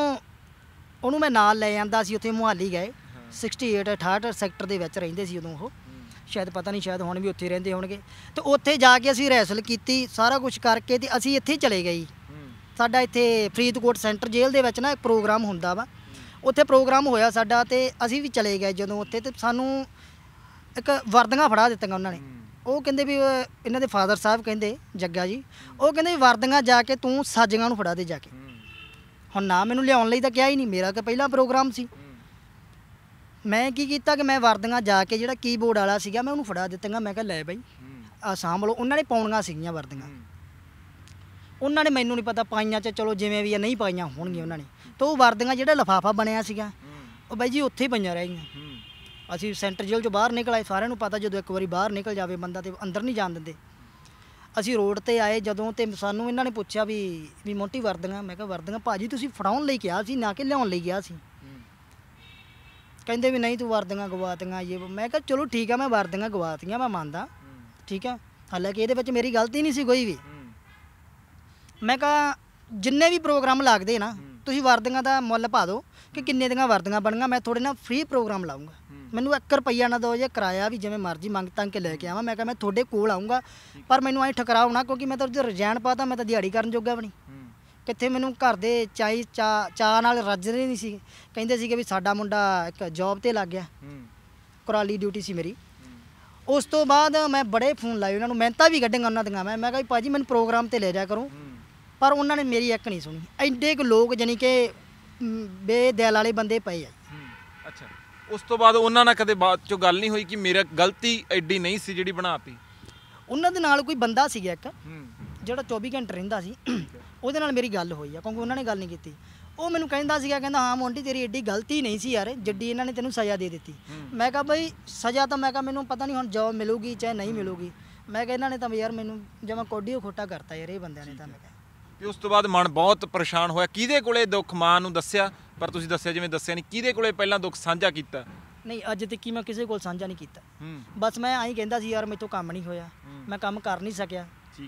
ਉਹਨੂੰ ਮੈਂ ਨਾਲ ਲੈ ਜਾਂਦਾ ਸੀ ਉੱਥੇ ਮੁਹਾਲੀ ਗਏ 68 68 ਸੈਕਟਰ ਦੇ ਵਿੱਚ ਰਹਿੰਦੇ ਸੀ ਉਦੋਂ ਉਹ ਸ਼ਾਇਦ ਪਤਾ ਨਹੀਂ ਸ਼ਾਇਦ ਹੁਣ ਵੀ ਉੱਥੇ ਰਹਿੰਦੇ ਹੋਣਗੇ ਤੇ ਉੱਥੇ ਜਾ ਕੇ ਅਸੀਂ ਰੈਸਲ ਕੀਤੀ ਸਾਰਾ ਕੁਝ ਕਰਕੇ ਤੇ ਅਸੀਂ ਇੱਥੇ ਚਲੇ ਗਏ ਸਾਡਾ ਇੱਥੇ ਫਰੀਦਕੋਟ ਸੈਂਟਰ ਜੇਲ੍ਹ ਦੇ ਵਿੱਚ ਨਾ ਇੱਕ ਪ੍ਰੋਗਰਾਮ ਹੁੰਦਾ ਵਾ ਉੱਥੇ ਪ੍ਰੋਗਰਾਮ ਹੋਇਆ ਸਾਡਾ ਤੇ ਅਸੀਂ ਵੀ ਚਲੇ ਗਏ ਜਦੋਂ ਉੱਥੇ ਤੇ ਸਾਨੂੰ ਇੱਕ ਵਰਦੀਆਂ ਫੜਾ ਦਿੱਤੀਆਂ ਉਹਨਾਂ ਨੇ ਉਹ ਕਹਿੰਦੇ ਵੀ ਇਹਨਾਂ ਦੇ ਫਾਦਰ ਸਾਹਿਬ ਕਹਿੰਦੇ ਜੱਗਾ ਜੀ ਉਹ ਕਹਿੰਦੇ ਵਰਦੀਆਂ ਜਾ ਕੇ ਤੂੰ ਸਾਜੀਆਂ ਨੂੰ ਫੜਾ ਦੇ ਜਾ ਕੇ ਹੁਣ ਨਾ ਮੈਨੂੰ ਲਿਆਉਣ ਲਈ ਤਾਂ ਕਿਹਾ ਹੀ ਨਹੀਂ ਮੇਰਾ ਤਾਂ ਪਹਿਲਾਂ ਪ੍ਰੋਗਰਾਮ ਸੀ ਮੈਂ ਕੀ ਕੀਤਾ ਕਿ ਮੈਂ ਵਰਦੀਆਂ ਜਾ ਕੇ ਜਿਹੜਾ ਕੀਬੋਰਡ ਵਾਲਾ ਸੀਗਾ ਮੈਂ ਉਹਨੂੰ ਫੜਾ ਦਿੱਤੀਆਂ ਮੈਂ ਕਿਹਾ ਲੈ ਬਾਈ ਆ ਸਾਂਭ ਲਓ ਉਹਨਾਂ ਨੇ ਪਾਉਣੀਆਂ ਸੀਗੀਆਂ ਵਰਦੀਆਂ ਉਹਨਾਂ ਨੇ ਮੈਨੂੰ ਨਹੀਂ ਪਤਾ ਪਾਈਆਂ ਚ ਚਲੋ ਜਿਵੇਂ ਵੀ ਆ ਨਹੀਂ ਪਾਈਆਂ ਹੋਣਗੀਆਂ ਉਹਨਾਂ ਨੇ ਤਾਂ ਉਹ ਵਰਦੀਆਂ ਜਿਹੜਾ ਲਫਾਫਾ ਬਣਿਆ ਸੀਗਾ ਉਹ ਬਾਈ ਜੀ ਉੱਥੇ ਹੀ ਪਈਆਂ ਰਹੀਆਂ ਅਸੀਂ ਸੈਂਟਰ ਜੇਲ੍ਹ ਚੋਂ ਬਾਹਰ ਨਿਕਲ ਆਏ ਸਾਰਿਆਂ ਨੂੰ ਪਤਾ ਜਦੋਂ ਇੱਕ ਵਾਰੀ ਬਾਹਰ ਨਿਕਲ ਜਾਵੇ ਬੰਦਾ ਤੇ ਅੰਦਰ ਨਹੀਂ ਜਾਣ ਦਿੰਦੇ ਅਸੀਂ ਰੋਡ ਤੇ ਆਏ ਜਦੋਂ ਤੇ ਸਾਨੂੰ ਇਹਨਾਂ ਨੇ ਪੁੱਛਿਆ ਵੀ ਵੀ ਮੋਂਟੀ ਵਰਦੀਆਂ ਮੈਂ ਕਿਹਾ ਵਰਦੀਆਂ ਭਾਜੀ ਤੁਸੀਂ ਫੜਾਉਣ ਲਈ ਕਿਹਾ ਸੀ ਨਾ ਕਿ ਲਿਆਉਣ ਲਈ ਗਿਆ ਸੀ ਕਹਿੰਦੇ ਵੀ ਨਹੀਂ ਤੂੰ ਵਰਦੀਆਂ ਗਵਾਤੀਆਂ ਇਹ ਮੈਂ ਕਿਹਾ ਚਲੋ ਠੀਕ ਆ ਮੈਂ ਵਰਦੀਆਂ ਗਵਾਤੀਆਂ ਮੈਂ ਮੰਨਦਾ ਠੀਕ ਆ ਹਾਲਾਂਕਿ ਇਹਦੇ ਵਿੱਚ ਮੇਰੀ ਗਲਤੀ ਨਹੀਂ ਸੀ ਕੋਈ ਵੀ ਮੈਂ ਕਿਹਾ ਜਿੰਨੇ ਵੀ ਪ੍ਰੋਗਰਾਮ ਲੱਗਦੇ ਨਾ ਤੁਸੀਂ ਵਰਦੀਆਂ ਦਾ ਮੁੱਲ ਪਾ ਦਿਓ ਕਿ ਕਿੰਨੇ ਦੀਆਂ ਵਰਦੀਆਂ ਬਣੀਆਂ ਮੈਂ ਥੋੜੇ ਨਾਲ ਫ੍ਰੀ ਪ੍ਰੋਗਰਾਮ ਲਾਉਂਗਾ ਮੈਨੂੰ 1 ਰੁਪਈਆ ਨਾ ਦਿਓ ਜੇ ਕਿਰਾਇਆ ਵੀ ਜਿਵੇਂ ਮਰਜ਼ੀ ਮੰਗ ਤਾਂ ਕੇ ਲੈ ਕੇ ਆਵਾਂ ਮੈਂ ਕਿਹਾ ਮੈਂ ਤੁਹਾਡੇ ਕੋਲ ਆਉਂਗਾ ਪਰ ਮੈਨੂੰ ਐਂ ਠਕਰਾਓ ਨਾ ਕਿਉਂਕਿ ਮੈਂ ਤਾਂ ਜੇ ਪਾਤਾ ਮੈਂ ਤਾਂ ਦਿਹਾੜੀ ਕਰਨ ਜੋਗਾ ਵੀ ਨਹੀਂ ਕਿੱਥੇ ਮੈਨੂੰ ਘਰ ਦੇ ਚਾਈ ਚਾ ਨਾਲ ਰਹੇ ਨਹੀਂ ਸੀ ਕਹਿੰਦੇ ਸੀਗੇ ਵੀ ਸਾਡਾ ਮੁੰਡਾ ਇੱਕ ਜੌਬ ਤੇ ਲੱਗ ਗਿਆ ਕੁਰਾਲੀ ਡਿਊਟੀ ਸੀ ਮੇਰੀ ਉਸ ਤੋਂ ਬਾਅਦ ਮੈਂ ਬੜੇ ਫੋਨ ਲਾਏ ਉਹਨਾਂ ਨੂੰ ਮਹਿੰਤਾ ਵੀ ਕੱਢੀਆਂ ਉਹਨਾਂ ਦੀਆਂ ਮੈਂ ਮੈਂ ਕਿਹਾ ਭਾਜੀ ਮੈਨੂੰ ਪ੍ਰੋਗਰਾਮ ਤੇ ਲੈ ਜਾ ਕਰੋ ਪਰ ਉਹਨਾਂ ਨੇ ਮੇਰੀ ਇੱਕ ਨਹੀਂ ਸੁਣੀ ਐਡੇ ਕੁ ਲੋਕ ਜਾਨੀ ਕਿ ਬੇਦਿਲ ਵਾਲੇ ਬੰਦੇ ਪਏ ਆ ਅੱਛਾ ਉਸ ਤੋਂ ਬਾਅਦ ਉਹਨਾਂ ਨਾਲ ਕਦੇ ਬਾਅਦ ਚੋਂ ਗੱਲ ਨਹੀਂ ਹੋਈ ਕਿ ਮੇਰਾ ਗਲਤੀ ਐਡੀ ਨਹੀਂ ਸੀ ਜਿਹੜੀ ਬਣਾਤੀ ਉਹਨਾਂ ਦੇ ਨਾਲ ਕੋਈ ਬੰਦਾ ਸੀਗਾ ਇੱਕ ਜਿਹੜਾ 24 ਘੰਟੇ ਰਹਿੰਦਾ ਸੀ ਉਹਦੇ ਨਾਲ ਮੇਰੀ ਗੱਲ ਹੋਈ ਆ ਕਿਉਂਕਿ ਉਹਨਾਂ ਨੇ ਗੱਲ ਨਹੀਂ ਕੀਤੀ ਉਹ ਮੈਨੂੰ ਕਹਿੰਦਾ ਸੀਗਾ ਕਹਿੰਦਾ ਹਾਂ ਮੋਂਟੀ ਤੇਰੀ ਐਡੀ ਗਲਤੀ ਨਹੀਂ ਸੀ ਯਾਰ ਜੱਡੀ ਇਹਨਾਂ ਨੇ ਤੈਨੂੰ ਸਜ਼ਾ ਦੇ ਦਿੱਤੀ ਮੈਂ ਕਿਹਾ ਬਈ ਸਜ਼ਾ ਤਾਂ ਮੈਂ ਕਿਹਾ ਮੈਨੂੰ ਪਤਾ ਨਹੀਂ ਹੁਣ ਜੌਬ ਮਿਲੂਗੀ ਚਾਹੇ ਨਹੀਂ ਮਿਲੂਗੀ ਮੈਂ ਕਿਹਾ ਇਹਨਾਂ ਨੇ ਤਾਂ ਯਾਰ ਮੈਨੂੰ ਜਮਾ ਕੋਡੀਓ ਖੋਟਾ ਕਰਤਾ ਯਾਰ ਇਹ ਬੰਦਿਆਂ ਨੇ ਤਾਂ ਮੈਂ ਕਿਹਾ ਤੇ ਉਸ ਤੋਂ ਬਾਅਦ ਮਨ ਬਹੁਤ ਪਰੇਸ਼ਾਨ ਹੋਇਆ ਕਿਹਦੇ ਕੋਲੇ ਦੁੱਖ ਮਾਂ ਨੂੰ ਦੱਸਿਆ ਪਰ ਤੁਸੀਂ ਦੱਸਿਆ ਜਿਵੇਂ ਦੱਸਿਆ ਨਹੀਂ ਕਿਹਦੇ ਕੋਲੇ ਪਹਿਲਾਂ ਦੁੱਖ ਸਾਂਝਾ ਕੀਤਾ ਨਹੀਂ ਅੱਜ ਤੱਕ ਮੈਂ ਕਿਸੇ ਕੋਲ ਸਾਂਝਾ ਨਹੀਂ ਕੀਤਾ ਬਸ ਮੈਂ ਐਂ ਕਹਿੰਦਾ ਸੀ ਯਾਰ ਮੇਤੋਂ ਕੰਮ ਨਹੀਂ ਹੋਇਆ ਮੈਂ ਕੰਮ ਕਰ ਨਹੀਂ ਸਕਿਆ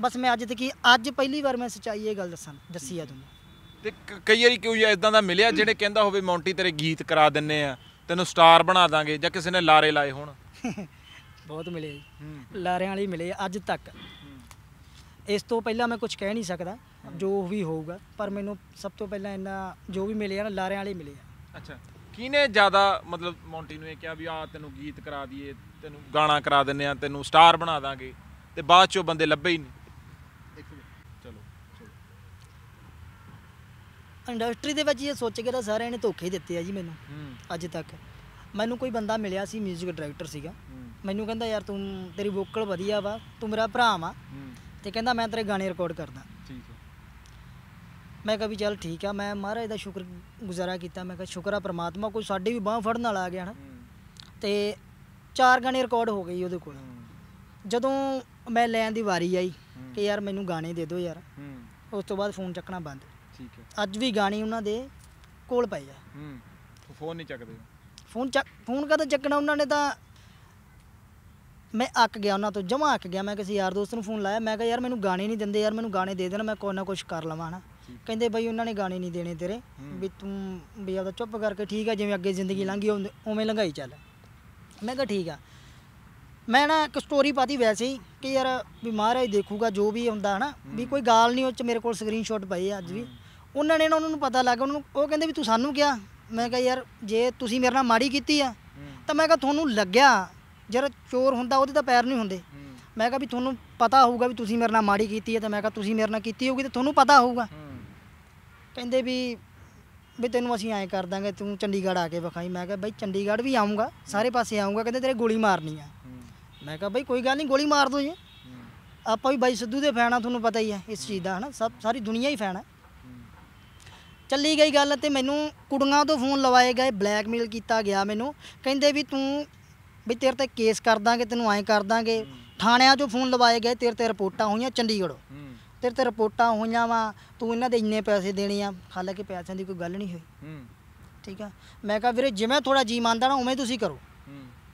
ਬਸ ਮੈਂ ਅੱਜ ਤੱਕ ਅੱਜ ਪਹਿਲੀ ਵਾਰ ਮੈਂ ਸੱਚਾਈ ਇਹ ਗੱਲ ਦੱਸਾਂ ਦੱਸੀ ਆ ਤੁਹਾਨੂੰ ਤੇ ਕਈ ਵਾਰੀ ਕਿਉਂ ਇਦਾਂ ਦਾ ਮਿਲਿਆ ਜਿਹੜੇ ਕਹਿੰਦਾ ਹੋਵੇ ਮੌਂਟੀ ਤੇਰੇ ਗੀਤ ਕਰਾ ਦਿੰਨੇ ਆ ਤੈਨੂੰ ਸਟਾਰ ਬਣਾ ਦਾਂਗੇ ਜਾਂ ਕਿਸੇ ਨੇ ਲਾਰੇ ਲਾਏ ਹੋਣ ਬਹੁਤ ਮਿਲੇ ਲਾਰਿਆਂ ਵਾਲੇ ਮਿਲੇ ਅੱਜ ਤੱਕ ਇਸ ਤੋਂ ਪਹਿਲਾਂ ਮੈਂ ਕੁਝ ਕਹਿ ਨਹੀਂ ਸਕਦਾ ਜੋ ਵੀ ਹੋਊਗਾ ਪਰ ਮੈਨੂੰ ਸਭ ਤੋਂ ਪਹਿਲਾਂ ਇਹਨਾਂ ਜੋ ਵੀ ਮਿਲੇ ਆ ਨਾ ਲਾਰਿਆਂ ਵਾਲੇ ਮਿਲੇ ਆ ਅੱਛਾ ਕਿਹਨੇ ਜ਼ਿਆਦਾ ਮਤਲਬ ਮੌਂਟੀ ਨੂੰ ਇਹ ਕਿਹਾ ਵੀ ਆ ਤੈਨੂੰ ਗੀਤ ਕਰਾ ਦਈਏ ਤੈਨੂੰ ਗਾਣਾ ਕਰਾ ਦਿੰਨੇ ਆ ਤੈਨੂੰ ਸਟਾਰ ਬਣਾ ਦਾਂਗੇ ਤੇ ਬਾਅਦ ਚੋਂ ਬੰਦੇ ਲੱਭੇ ਹੀ ਨਹੀਂ ਇੰਡਸਟਰੀ ਦੇ ਵਿੱਚ ਇਹ ਸੋਚ ਕੇ ਤਾਂ ਸਾਰਿਆਂ ਨੇ ਧੋਖੇ ਦਿੱਤੇ ਆ ਜੀ ਮੈਨੂੰ ਅੱਜ ਤੱਕ ਮੈਨੂੰ ਕੋਈ ਬੰਦਾ ਮਿਲਿਆ ਸੀ 뮤직 ਡਾਇਰੈਕਟਰ ਸੀਗਾ ਮੈਨੂੰ ਕਹਿੰਦਾ ਯਾਰ ਤੂੰ ਤੇਰੀ ਵੋਕਲ ਵਧੀਆ ਵਾ ਤੂੰ ਮੇਰਾ ਭਰਾ ਵਾ ਤੇ ਕਹਿੰਦਾ ਮੈਂ ਤੇਰੇ ਗਾਣੇ ਰਿਕਾਰਡ ਕਰਦਾ ਠੀਕ ਹੈ ਮੈਂ ਕਿਹਾ ਵੀ ਚੱਲ ਠੀਕ ਆ ਮੈਂ ਮਹਾਰਾਜ ਦਾ ਸ਼ੁਕਰ ਗੁਜ਼ਾਰਾ ਕੀਤਾ ਮੈਂ ਕਿਹਾ ਸ਼ੁਕਰ ਆ ਪ੍ਰਮਾਤਮਾ ਕੋਈ ਸਾਡੇ ਵੀ ਬਾਹ ਫੜਨ ਵਾਲਾ ਆ ਗਿਆ ਨਾ ਤੇ ਚਾਰ ਗਾਣੇ ਰਿਕਾਰਡ ਹੋ ਗਏ ਉਹਦੇ ਕੋਲ ਜਦੋਂ ਮੈਂ ਲੈਣ ਦੀ ਵਾਰੀ ਆਈ ਕਿ ਯਾਰ ਮੈਨੂੰ ਗਾਣੇ ਦੇ ਦਿਓ ਯਾਰ ਉਸ ਤੋਂ ਬਾਅਦ ਫੋਨ ਚੱਕਣਾ ਬੰਦ ਠੀਕ ਹੈ ਅੱਜ ਵੀ ਗਾਣੇ ਉਹਨਾਂ ਦੇ ਕੋਲ ਪਏ ਆ ਹੂੰ ਫੋਨ ਨਹੀਂ ਚੱਕਦੇ ਫੋਨ ਚੱਕ ਫੋਨ ਕਦੋਂ ਚੱਕਣਾ ਉਹਨਾਂ ਨੇ ਤਾਂ ਮੈਂ ਅੱਕ ਗਿਆ ਉਹਨਾਂ ਤੋਂ ਜਮਾ ਅੱਕ ਗਿਆ ਮੈਂ ਕਿਸੇ ਯਾਰ ਦੋਸਤ ਨੂੰ ਫੋਨ ਲਾਇਆ ਮੈਂ ਕਿਹਾ ਯਾਰ ਮੈਨੂੰ ਗਾਣੇ ਨਹੀਂ ਦਿੰਦੇ ਯਾਰ ਮੈਨੂੰ ਗਾਣੇ ਦੇ ਦੇਣਾ ਮੈਂ ਕੋਈ ਨਾ ਕੁਝ ਕਰ ਲਵਾਂ ਨਾ ਕਹਿੰਦੇ ਬਈ ਉਹਨਾਂ ਨੇ ਗਾਣੇ ਨਹੀਂ ਦੇਣੇ ਤੇਰੇ ਵੀ ਤੂੰ ਵੀ ਆਪਦਾ ਚੁੱਪ ਕਰਕੇ ਠੀਕ ਹੈ ਜਿਵੇਂ ਅੱਗੇ ਜ਼ਿੰਦਗੀ ਲੰਘੀ ਉਵੇਂ ਲੰਘਾਈ ਚੱਲ ਮੈਂ ਕਿਹਾ ਠੀਕ ਆ ਮੈਂ ਨਾ ਇੱਕ ਸਟੋਰੀ ਪਾਤੀ ਵੈਸੇ ਹੀ ਕਿ ਯਾਰ ਵੀ ਮਹਾਰਾਜ ਦੇਖੂਗਾ ਜੋ ਵੀ ਹੁੰਦਾ ਹਨਾ ਵੀ ਕੋਈ ਗਾਲ ਨਹੀਂ ਉਹ ਚ ਮੇਰੇ ਕੋਲ ਸਕਰੀਨਸ਼ਾਟ ਪਏ ਆ ਅੱਜ ਵੀ ਉਹਨਾਂ ਨੇ ਨਾ ਉਹਨਾਂ ਨੂੰ ਪਤਾ ਲੱਗਾ ਉਹਨਾਂ ਨੂੰ ਉਹ ਕਹਿੰਦੇ ਵੀ ਤੂੰ ਸਾਨੂੰ ਕਿਹਾ ਮੈਂ ਕਿਹਾ ਯਾਰ ਜੇ ਤੁਸੀਂ ਮੇਰੇ ਨਾਲ ਮਾੜੀ ਕੀਤੀ ਆ ਤਾਂ ਮੈਂ ਕਿਹਾ ਤੁਹਾਨੂੰ ਲੱਗਿਆ ਯਾਰ ਚੋਰ ਹੁੰਦਾ ਉਹਦੇ ਤਾਂ ਪੈਰ ਨਹੀਂ ਹੁੰਦੇ ਮੈਂ ਕਿਹਾ ਵੀ ਤੁਹਾਨੂੰ ਪਤਾ ਹੋਊਗਾ ਵੀ ਤੁਸੀਂ ਮੇਰੇ ਨਾਲ ਮਾੜੀ ਕੀਤੀ ਹੈ ਤੇ ਮੈਂ ਕਿਹਾ ਤੁਸੀਂ ਮੇਰੇ ਨਾਲ ਕੀਤੀ ਹੋਊਗੀ ਤੇ ਤੁਹਾਨੂੰ ਪਤਾ ਹੋਊਗਾ ਕਹਿੰਦੇ ਵੀ ਵੀ ਤੈਨੂੰ ਅਸੀਂ ਐਂ ਕਰ ਦਾਂਗੇ ਤੂੰ ਚੰਡੀਗੜ੍ਹ ਆ ਕੇ ਵਿਖਾਈ ਮੈਂ ਕਿਹਾ ਬਾਈ ਚੰਡੀਗੜ੍ਹ ਵੀ ਆਉਂਗਾ ਸਾਰੇ ਪਾਸੇ ਆਉਂਗਾ ਕਹਿੰਦੇ ਤੇਰੇ ਗੋਲੀ ਮਾਰਨੀ ਆ ਮੈਂ ਕਿਹਾ ਬਾਈ ਕੋਈ ਗੱਲ ਨਹੀਂ ਗੋਲੀ ਮਾਰ ਦੋ ਜੀ ਆਪਾਂ ਵੀ ਬਾਈ ਸਿੱਧੂ ਦੇ ਫੈਨ ਆ ਤੁਹਾਨੂੰ ਪਤਾ ਹੀ ਹੈ ਇਸ ਚੀਜ਼ ਦਾ ਹਨਾ ਸਭ ਸਾਰੀ ਦੁਨੀਆ ਹੀ ਫੈਨ ਆ ਚੱਲੀ ਗਈ ਗੱਲ ਤੇ ਮੈਨੂੰ ਕੁੜੀਆਂ ਤੋਂ ਫੋਨ ਲਵਾਏ ਗਏ ਬਲੈਕਮੇਲ ਕੀਤਾ ਗਿਆ ਮੈਨੂੰ ਕਹਿੰਦੇ ਵੀ ਤੂੰ ਵੀ ਤੇਰੇ ਤੇ ਕੇਸ ਕਰ ਦਾਂਗੇ ਤੈਨੂੰ ਐਂ ਕਰ ਦਾਂਗੇ ਥਾਣਿਆਂ 'ਚੋਂ ਫੋਨ ਲਵਾਏ ਗਏ ਤੇਰੇ ਤੇ ਰਿਪੋਰਟਾਂ ਹੋਈਆਂ ਚੰਡੀਗੜ੍ਹ ਤੇਰੇ ਤੇ ਰਿਪੋਰਟਾਂ ਹੋਈਆਂ ਵਾ ਤੂੰ ਇਹਨਾਂ ਦੇ ਇੰਨੇ ਪੈਸੇ ਦੇਣੇ ਆ ਹਾਲਾਂਕਿ ਪੈਸਿਆਂ ਦੀ ਕੋਈ ਗੱਲ ਨਹੀਂ ਹੋਈ ਠੀਕ ਆ ਮੈਂ ਕਹਾ ਵੀਰੇ ਜਿਵੇਂ ਥੋੜਾ ਜੀ ਮੰਨਦਾ ਨਾ ਉਵੇਂ ਤੁਸੀਂ ਕਰੋ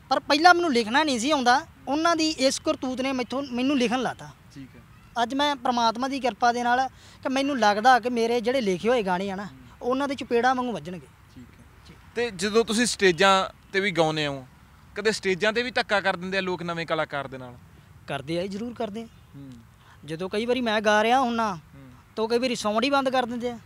ਪਰ ਪਹਿਲਾਂ ਮੈਨੂੰ ਲਿਖਣਾ ਨਹੀਂ ਸੀ ਆਉਂਦਾ ਉਹਨਾਂ ਦੀ ਇਸ ਕਰਤੂਤ ਨੇ ਮੈਥੋਂ ਮੈਨੂੰ ਲਿਖਣ ਲਾਤਾ ਠੀਕ ਆ ਅੱਜ ਮੈਂ ਪ੍ਰਮਾਤਮਾ ਦੀ ਕਿਰਪਾ ਦੇ ਨਾਲ ਕਿ ਮੈਨੂੰ ਲੱਗਦਾ ਕਿ ਮੇਰੇ ਜਿਹੜੇ ਲਿਖੇ ਹੋਏ ਗਾਣੇ ਆ ਨਾ ਉਹਨਾਂ ਦੇ ਚਪੇੜਾ ਵਾਂਗੂ ਵੱਜਣਗੇ ਠੀਕ ਆ ਤੇ ਜਦੋਂ ਤੁਸੀਂ ਸਟੇਜਾਂ ਤੇ ਵੀ ਗਾਉਨੇ ਹੋ ਕਦੇ ਸਟੇਜਾਂ ਤੇ ਵੀ ਧੱਕਾ ਕਰ ਦਿੰਦੇ ਆ ਲੋਕ ਨਵੇਂ ਕਲਾਕਾਰ ਦੇ ਨਾਲ ਕਰਦੇ ਆ ਜੀ, ਜ਼ਰੂਰ ਕਰਦੇ ਆ ਹੂੰ ਜਦੋਂ ਕਈ ਵਾਰੀ ਮੈਂ ਗਾ ਰਿਹਾ ਹੁੰਨਾ ਤਾਂ ਕਈ ਵਾਰੀ ਸਾਊਂਡ ਹੀ ਬੰਦ ਕਰ ਦਿੰਦੇ ਆ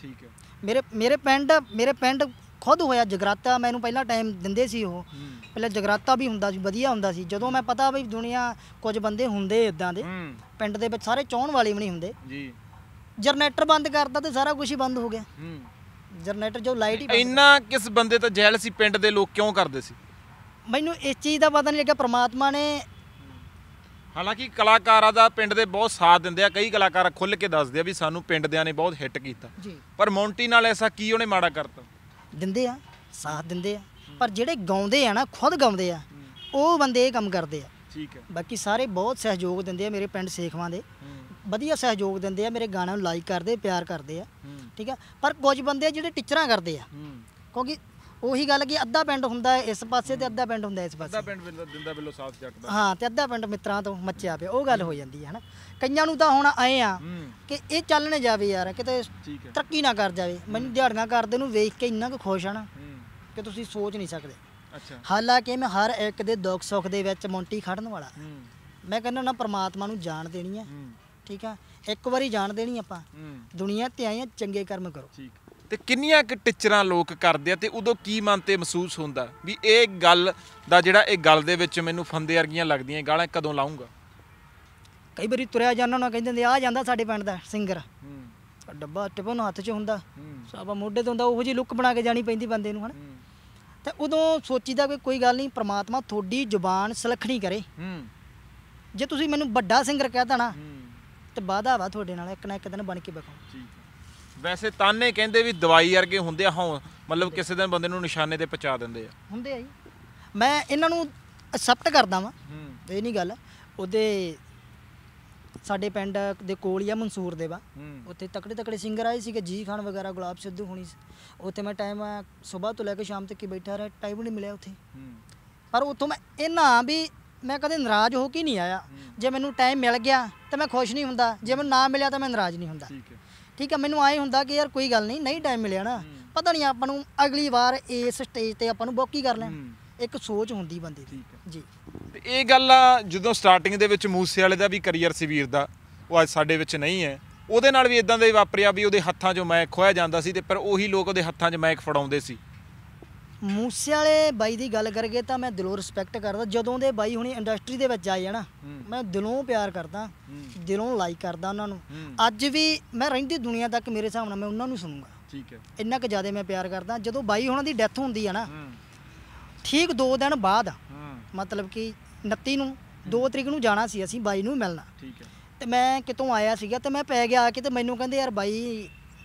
ਠੀਕ ਹੈ ਮੇਰੇ ਮੇਰੇ ਪਿੰਡ ਮੇਰੇ ਪਿੰਡ ਖੁਦ ਹੋਇਆ ਜਗਰਾਤਾ ਮੈਨੂੰ ਪਹਿਲਾਂ ਟਾਈਮ ਦਿੰਦੇ ਸੀ ਉਹ ਪਹਿਲਾਂ ਜਗਰਾਤਾ ਵੀ ਹੁੰਦਾ ਸੀ ਵਧੀਆ ਹੁੰਦਾ ਸੀ ਜਦੋਂ ਮੈਂ ਪਤਾ ਵੀ ਦੁਨੀਆ ਕੁਝ ਬੰਦੇ ਹੁੰਦੇ ਇਦਾਂ ਦੇ ਪਿੰਡ ਦੇ ਵਿੱਚ ਸਾਰੇ ਚਾਹਣ ਵਾਲੇ ਵੀ ਨਹੀਂ ਹੁੰਦੇ ਜੀ ਜਨਰੇਟਰ ਬੰਦ ਕਰਤਾ ਤੇ ਸਾਰਾ ਕੁਝ ਹੀ ਬੰਦ ਹੋ ਗਿਆ ਹੂੰ ਜਨਰੇਟਰ ਜੋ ਲਾਈਟ ਹੀ ਇੰਨਾ ਕਿਸ ਬੰਦੇ ਤਾਂ ਜੈਲ ਸੀ ਪਿੰਡ ਦੇ ਲੋਕ ਕਿਉਂ ਕਰਦੇ ਸੀ ਮੈਨੂੰ ਇਸ ਚੀਜ਼ ਦਾ ਪਤਾ ਨਹੀਂ ਲੱਗਿਆ ਪ੍ਰਮਾਤਮਾ ਨੇ ਹਾਲਾਂਕਿ ਕਲਾਕਾਰਾਂ ਦਾ ਪਿੰਡ ਦੇ ਬਹੁਤ ਸਾਥ ਦਿੰਦੇ ਆ ਕਈ ਕਲਾਕਾਰ ਖੁੱਲ ਕੇ ਦੱਸਦੇ ਆ ਵੀ ਸਾਨੂੰ ਪਿੰਡ ਦਿਆਂ ਨੇ ਬਹੁਤ ਹਿੱਟ ਕੀਤਾ ਪਰ ਮੌਂਟੀ ਨਾਲ ਐਸਾ ਕੀ ਉਹਨੇ ਮਾੜਾ ਕਰਤਾ ਦਿੰਦੇ ਆ ਸਾਥ ਦਿੰਦੇ ਆ ਪਰ ਜਿਹੜੇ ਗਾਉਂਦੇ ਆ ਨਾ ਖੁਦ ਗਾਉਂਦੇ ਆ ਉਹ ਬੰਦੇ ਇਹ ਕੰਮ ਕਰਦੇ ਆ ਠੀਕ ਹੈ ਬਾਕੀ ਸਾਰੇ ਬਹੁਤ ਸਹਿਯੋਗ ਦਿੰਦੇ ਆ ਮੇਰੇ ਪਿੰਡ ਸੇਖਵਾਂ ਦੇ ਵਧੀਆ ਸਹਿਯੋਗ ਦਿੰਦੇ ਆ ਮੇਰੇ ਗਾਣਿਆਂ ਨੂੰ ਲਾਈਕ ਕਰਦੇ ਪਿਆਰ ਕਰਦੇ ਆ ਠੀਕ ਆ ਪਰ ਕੁਝ ਬੰਦੇ ਜਿਹੜੇ ਟੀਚਰਾਂ ਕਰਦੇ ਆ ਕਿਉਂਕਿ ਉਹੀ ਗੱਲ ਕਿ ਅੱਧਾ ਪਿੰਡ ਹੁੰਦਾ ਇਸ ਪਾਸੇ ਤੇ ਅੱਧਾ ਪਿੰਡ ਹੁੰਦਾ ਇਸ ਪਾਸੇ ਅੱਧਾ ਪਿੰਡ ਦਿੰਦਾ ਬਿੱਲੋ ਸਾਫ ਜੱਟ ਦਾ ਹਾਂ ਤੇ ਅੱਧਾ ਪਿੰਡ ਮਿੱਤਰਾਂ ਤੋਂ ਮੱਚਿਆ ਪਿਆ ਉਹ ਗੱਲ ਹੋ ਜਾਂਦੀ ਹੈ ਹਨਾ ਕਈਆਂ ਨੂੰ ਤਾਂ ਹੁਣ ਆਏ ਆ ਕਿ ਇਹ ਚੱਲਣ ਜਾਵੇ ਯਾਰ ਕਿਤੇ ਤਰੱਕੀ ਨਾ ਕਰ ਜਾਵੇ ਮੈਨੂੰ ਦਿਹਾੜੀਆਂ ਕਰਦੇ ਨੂੰ ਵੇਖ ਕੇ ਇੰਨਾ ਕੁ ਖੁਸ਼ ਹਨ ਕਿ ਤੁਸੀਂ ਸੋਚ ਨਹੀਂ ਸਕਦੇ ਅੱਛਾ ਹਾਲਾਂਕਿ ਮੈਂ ਹਰ ਇੱਕ ਦੇ ਦੁੱਖ ਸੁੱਖ ਦੇ ਵਿੱਚ ਮੌਂਟੀ ਖੜਨ ਵਾਲਾ ਮੈਂ ਕਹਿੰਦਾ ਨਾ ਪ੍ਰਮਾਤਮਾ ਨੂੰ ਜਾਣ ਦੇਣੀ ਹੈ ਠੀਕ ਆ ਇੱਕ ਵਾਰੀ ਜਾਣ ਦੇਣੀ ਆਪਾਂ ਦੁਨੀਆ ਤੇ ਆਏ ਆ ਚੰਗੇ ਕਰਮ ਕਰੋ ਠੀਕ ਤੇ ਕਿੰਨੀਆਂ ਕਿ ਟਿਚਰਾਂ ਲੋਕ ਕਰਦੇ ਆ ਤੇ ਉਦੋਂ ਕੀ ਮਨ ਤੇ ਮਹਿਸੂਸ ਹੁੰਦਾ ਵੀ ਇਹ ਗੱਲ ਦਾ ਜਿਹੜਾ ਇਹ ਗੱਲ ਦੇ ਵਿੱਚ ਮੈਨੂੰ ਫੰਦੇ ਵਰਗੀਆਂ ਲੱਗਦੀਆਂ ਗਾਲਾਂ ਕਦੋਂ ਲਾਉਂਗਾ ਕਈ ਵਾਰੀ ਤੁਰਿਆ ਜਾਂਦਾ ਉਹਨਾਂ ਕਹਿੰਦੇ ਆ ਜਾਂਦਾ ਸਾਡੇ ਪਿੰਡ ਦਾ ਸਿੰਗਰ ਹੂੰ ਡੱਬਾ ਟਿਪਨ ਹੱਥ 'ਚ ਹੁੰਦਾ ਸਾਬਾ ਮੋਢੇ ਤੋਂ ਹੁੰਦਾ ਉਹੋ ਜੀ ਲੁੱਕ ਬਣਾ ਕੇ ਜਾਣੀ ਪੈਂਦੀ ਬੰਦੇ ਨੂੰ ਹਨਾ ਤੇ ਉਦੋਂ ਸੋਚੀਦਾ ਕਿ ਕੋਈ ਗੱਲ ਨਹੀਂ ਪ੍ਰਮਾਤਮਾ ਤੁਹਾਡੀ ਜ਼ੁਬਾਨ ਸਲਖਣੀ ਕਰੇ ਜੇ ਤੁਸੀਂ ਮੈਨੂੰ ਵੱਡਾ ਸਿੰਗਰ ਕਹਿ ਨਾ ਤੇ ਵਾਦਾ ਵਾ ਤੁਹਾਡੇ ਨਾਲ ਇੱਕ ਨਾ ਇੱਕ ਦਿਨ ਬਣ ਕੇ ਬਖਾਉਂ ਠੀਕ ਵੈਸੇ ਤਾਨੇ ਕਹਿੰਦੇ ਵੀ ਦਵਾਈ ਵਰਗੇ ਹੁੰਦੇ ਆ ਹਾਂ ਮਤਲਬ ਕਿਸੇ ਦਿਨ ਬੰਦੇ ਨੂੰ ਨਿਸ਼ਾਨੇ ਤੇ ਪਹੁੰਚਾ ਦਿੰਦੇ ਆ ਹੁੰਦੇ ਆ ਜੀ ਮੈਂ ਇਹਨਾਂ ਨੂੰ ਅਸੈਪਟ ਕਰਦਾ ਵਾਂ ਇਹ ਨਹੀਂ ਗੱਲ ਉਹਦੇ ਸਾਡੇ ਪਿੰਡ ਦੇ ਕੋਲ ਹੀ ਆ ਮਨਸੂਰ ਦੇਵਾ ਉੱਥੇ ਤਕੜੇ ਤਕੜੇ ਸਿੰਗਰ ਆਏ ਸੀਗੇ ਜੀ ਖਾਨ ਵਗੈਰਾ ਗੁਲਾਬ ਸਿੱਧੂ ਹੋਣੀ ਉੱਥੇ ਮੈਂ ਟਾਈਮ ਸਵੇਰ ਤੋਂ ਲੈ ਕੇ ਸ਼ਾਮ ਤੱਕ ਹੀ ਬੈਠਾ ਰਿਹਾ ਟਾਈਮ ਨਹੀਂ ਮਿਲਿਆ ਉੱਥੇ ਪਰ ਉੱਥੋਂ ਮੈਂ ਇਹਨਾਂ ਵੀ ਮੈਂ ਕਦੇ ਨਾਰਾਜ਼ ਹੋ ਕੇ ਨਹੀਂ ਆਇਆ ਜੇ ਮੈਨੂੰ ਟਾਈਮ ਮਿਲ ਗਿਆ ਤਾਂ ਮੈਂ ਖੁਸ਼ ਨਹੀਂ ਹੁੰਦਾ ਜੇ ਮੈਨੂੰ ਨਾ ਮਿਲਿਆ ਤਾਂ ਮੈਂ ਨਾਰਾਜ਼ ਨਹੀਂ ਹੁੰਦਾ ਠੀਕ ਹੈ ਠੀਕ ਹੈ ਮੈਨੂੰ ਆਏ ਹੁੰਦਾ ਕਿ ਯਾਰ ਕੋਈ ਗੱਲ ਨਹੀਂ ਨਹੀਂ ਟਾਈਮ ਮਿਲਿਆ ਨਾ ਪਤਾ ਨਹੀਂ ਆਪਾਂ ਨੂੰ ਅਗਲੀ ਵਾਰ ਇਸ ਸਟੇਜ ਤੇ ਆਪਾਂ ਨੂੰ ਬੋਕੀ ਕਰ ਲੈ ਇੱਕ ਸੋਚ ਹੁੰਦੀ ਬੰਦੇ ਦੀ ਜੀ ਤੇ ਇਹ ਗੱਲ ਆ ਜਦੋਂ ਸਟਾਰਟਿੰਗ ਦੇ ਵਿੱਚ ਮੂਸੇ ਵਾਲੇ ਦਾ ਵੀ ਕਰੀਅਰ ਸੀ ਵੀਰ ਦਾ ਉਹ ਅੱਜ ਸਾਡੇ ਵਿੱਚ ਨਹੀਂ ਹੈ ਉਹਦੇ ਨਾਲ ਵੀ ਇਦਾਂ ਦੇ ਵਾਪਰਿਆ ਵੀ ਉਹਦੇ ਹੱਥਾਂ 'ਚੋਂ ਮੈਕ ਖੋਇਆ ਜਾਂਦਾ ਸੀ ਤੇ ਪਰ ਉਹੀ ਲੋਕ ਉਹਦੇ ਹੱਥਾਂ 'ਚ ਮੈਕ ਫੜਾਉਂਦੇ ਸੀ ਮੂਸੇ ਵਾਲੇ ਬਾਈ ਦੀ ਗੱਲ ਕਰਗੇ ਤਾਂ ਮੈਂ ਦਿਲੋਂ ਰਿਸਪੈਕਟ ਕਰਦਾ ਜਦੋਂ ਦੇ ਬਾਈ ਹੁਣੀ ਇੰਡਸਟਰੀ ਦੇ ਵਿੱਚ ਆਏ ਹਨਾ ਮੈਂ ਦਿਲੋਂ ਪਿਆਰ ਕਰਦਾ ਦਿਲੋਂ ਲਾਈਕ ਕਰਦਾ ਉਹਨਾਂ ਨੂੰ ਅੱਜ ਵੀ ਮੈਂ ਰਹਿੰਦੀ ਦੁਨੀਆ ਤੱਕ ਮੇਰੇ ਹਿਸਾਬ ਨਾਲ ਮੈਂ ਉਹਨਾਂ ਨੂੰ ਸੁਣੂਗਾ ਠੀਕ ਹੈ ਇੰਨਾ ਕੁ ਜ਼ਿਆਦਾ ਮੈਂ ਪਿਆਰ ਕਰਦਾ ਜਦੋਂ ਬਾਈ ਹੁਣਾਂ ਦੀ ਡੈਥ ਹੁੰਦੀ ਹੈ ਨਾ ਠੀਕ 2 ਦਿਨ ਬਾਅਦ ਮਤਲਬ ਕਿ 29 ਨੂੰ 2 ਤਰੀਕ ਨੂੰ ਜਾਣਾ ਸੀ ਅਸੀਂ ਬਾਈ ਨੂੰ ਮਿਲਣਾ ਠੀਕ ਹੈ ਤੇ ਮੈਂ ਕਿਤੋਂ ਆਇਆ ਸੀਗਾ ਤੇ ਮੈਂ ਪੈ ਗਿਆ ਕਿ ਤੇ ਮੈਨੂੰ ਕਹਿੰਦੇ ਯਾਰ ਬਾਈ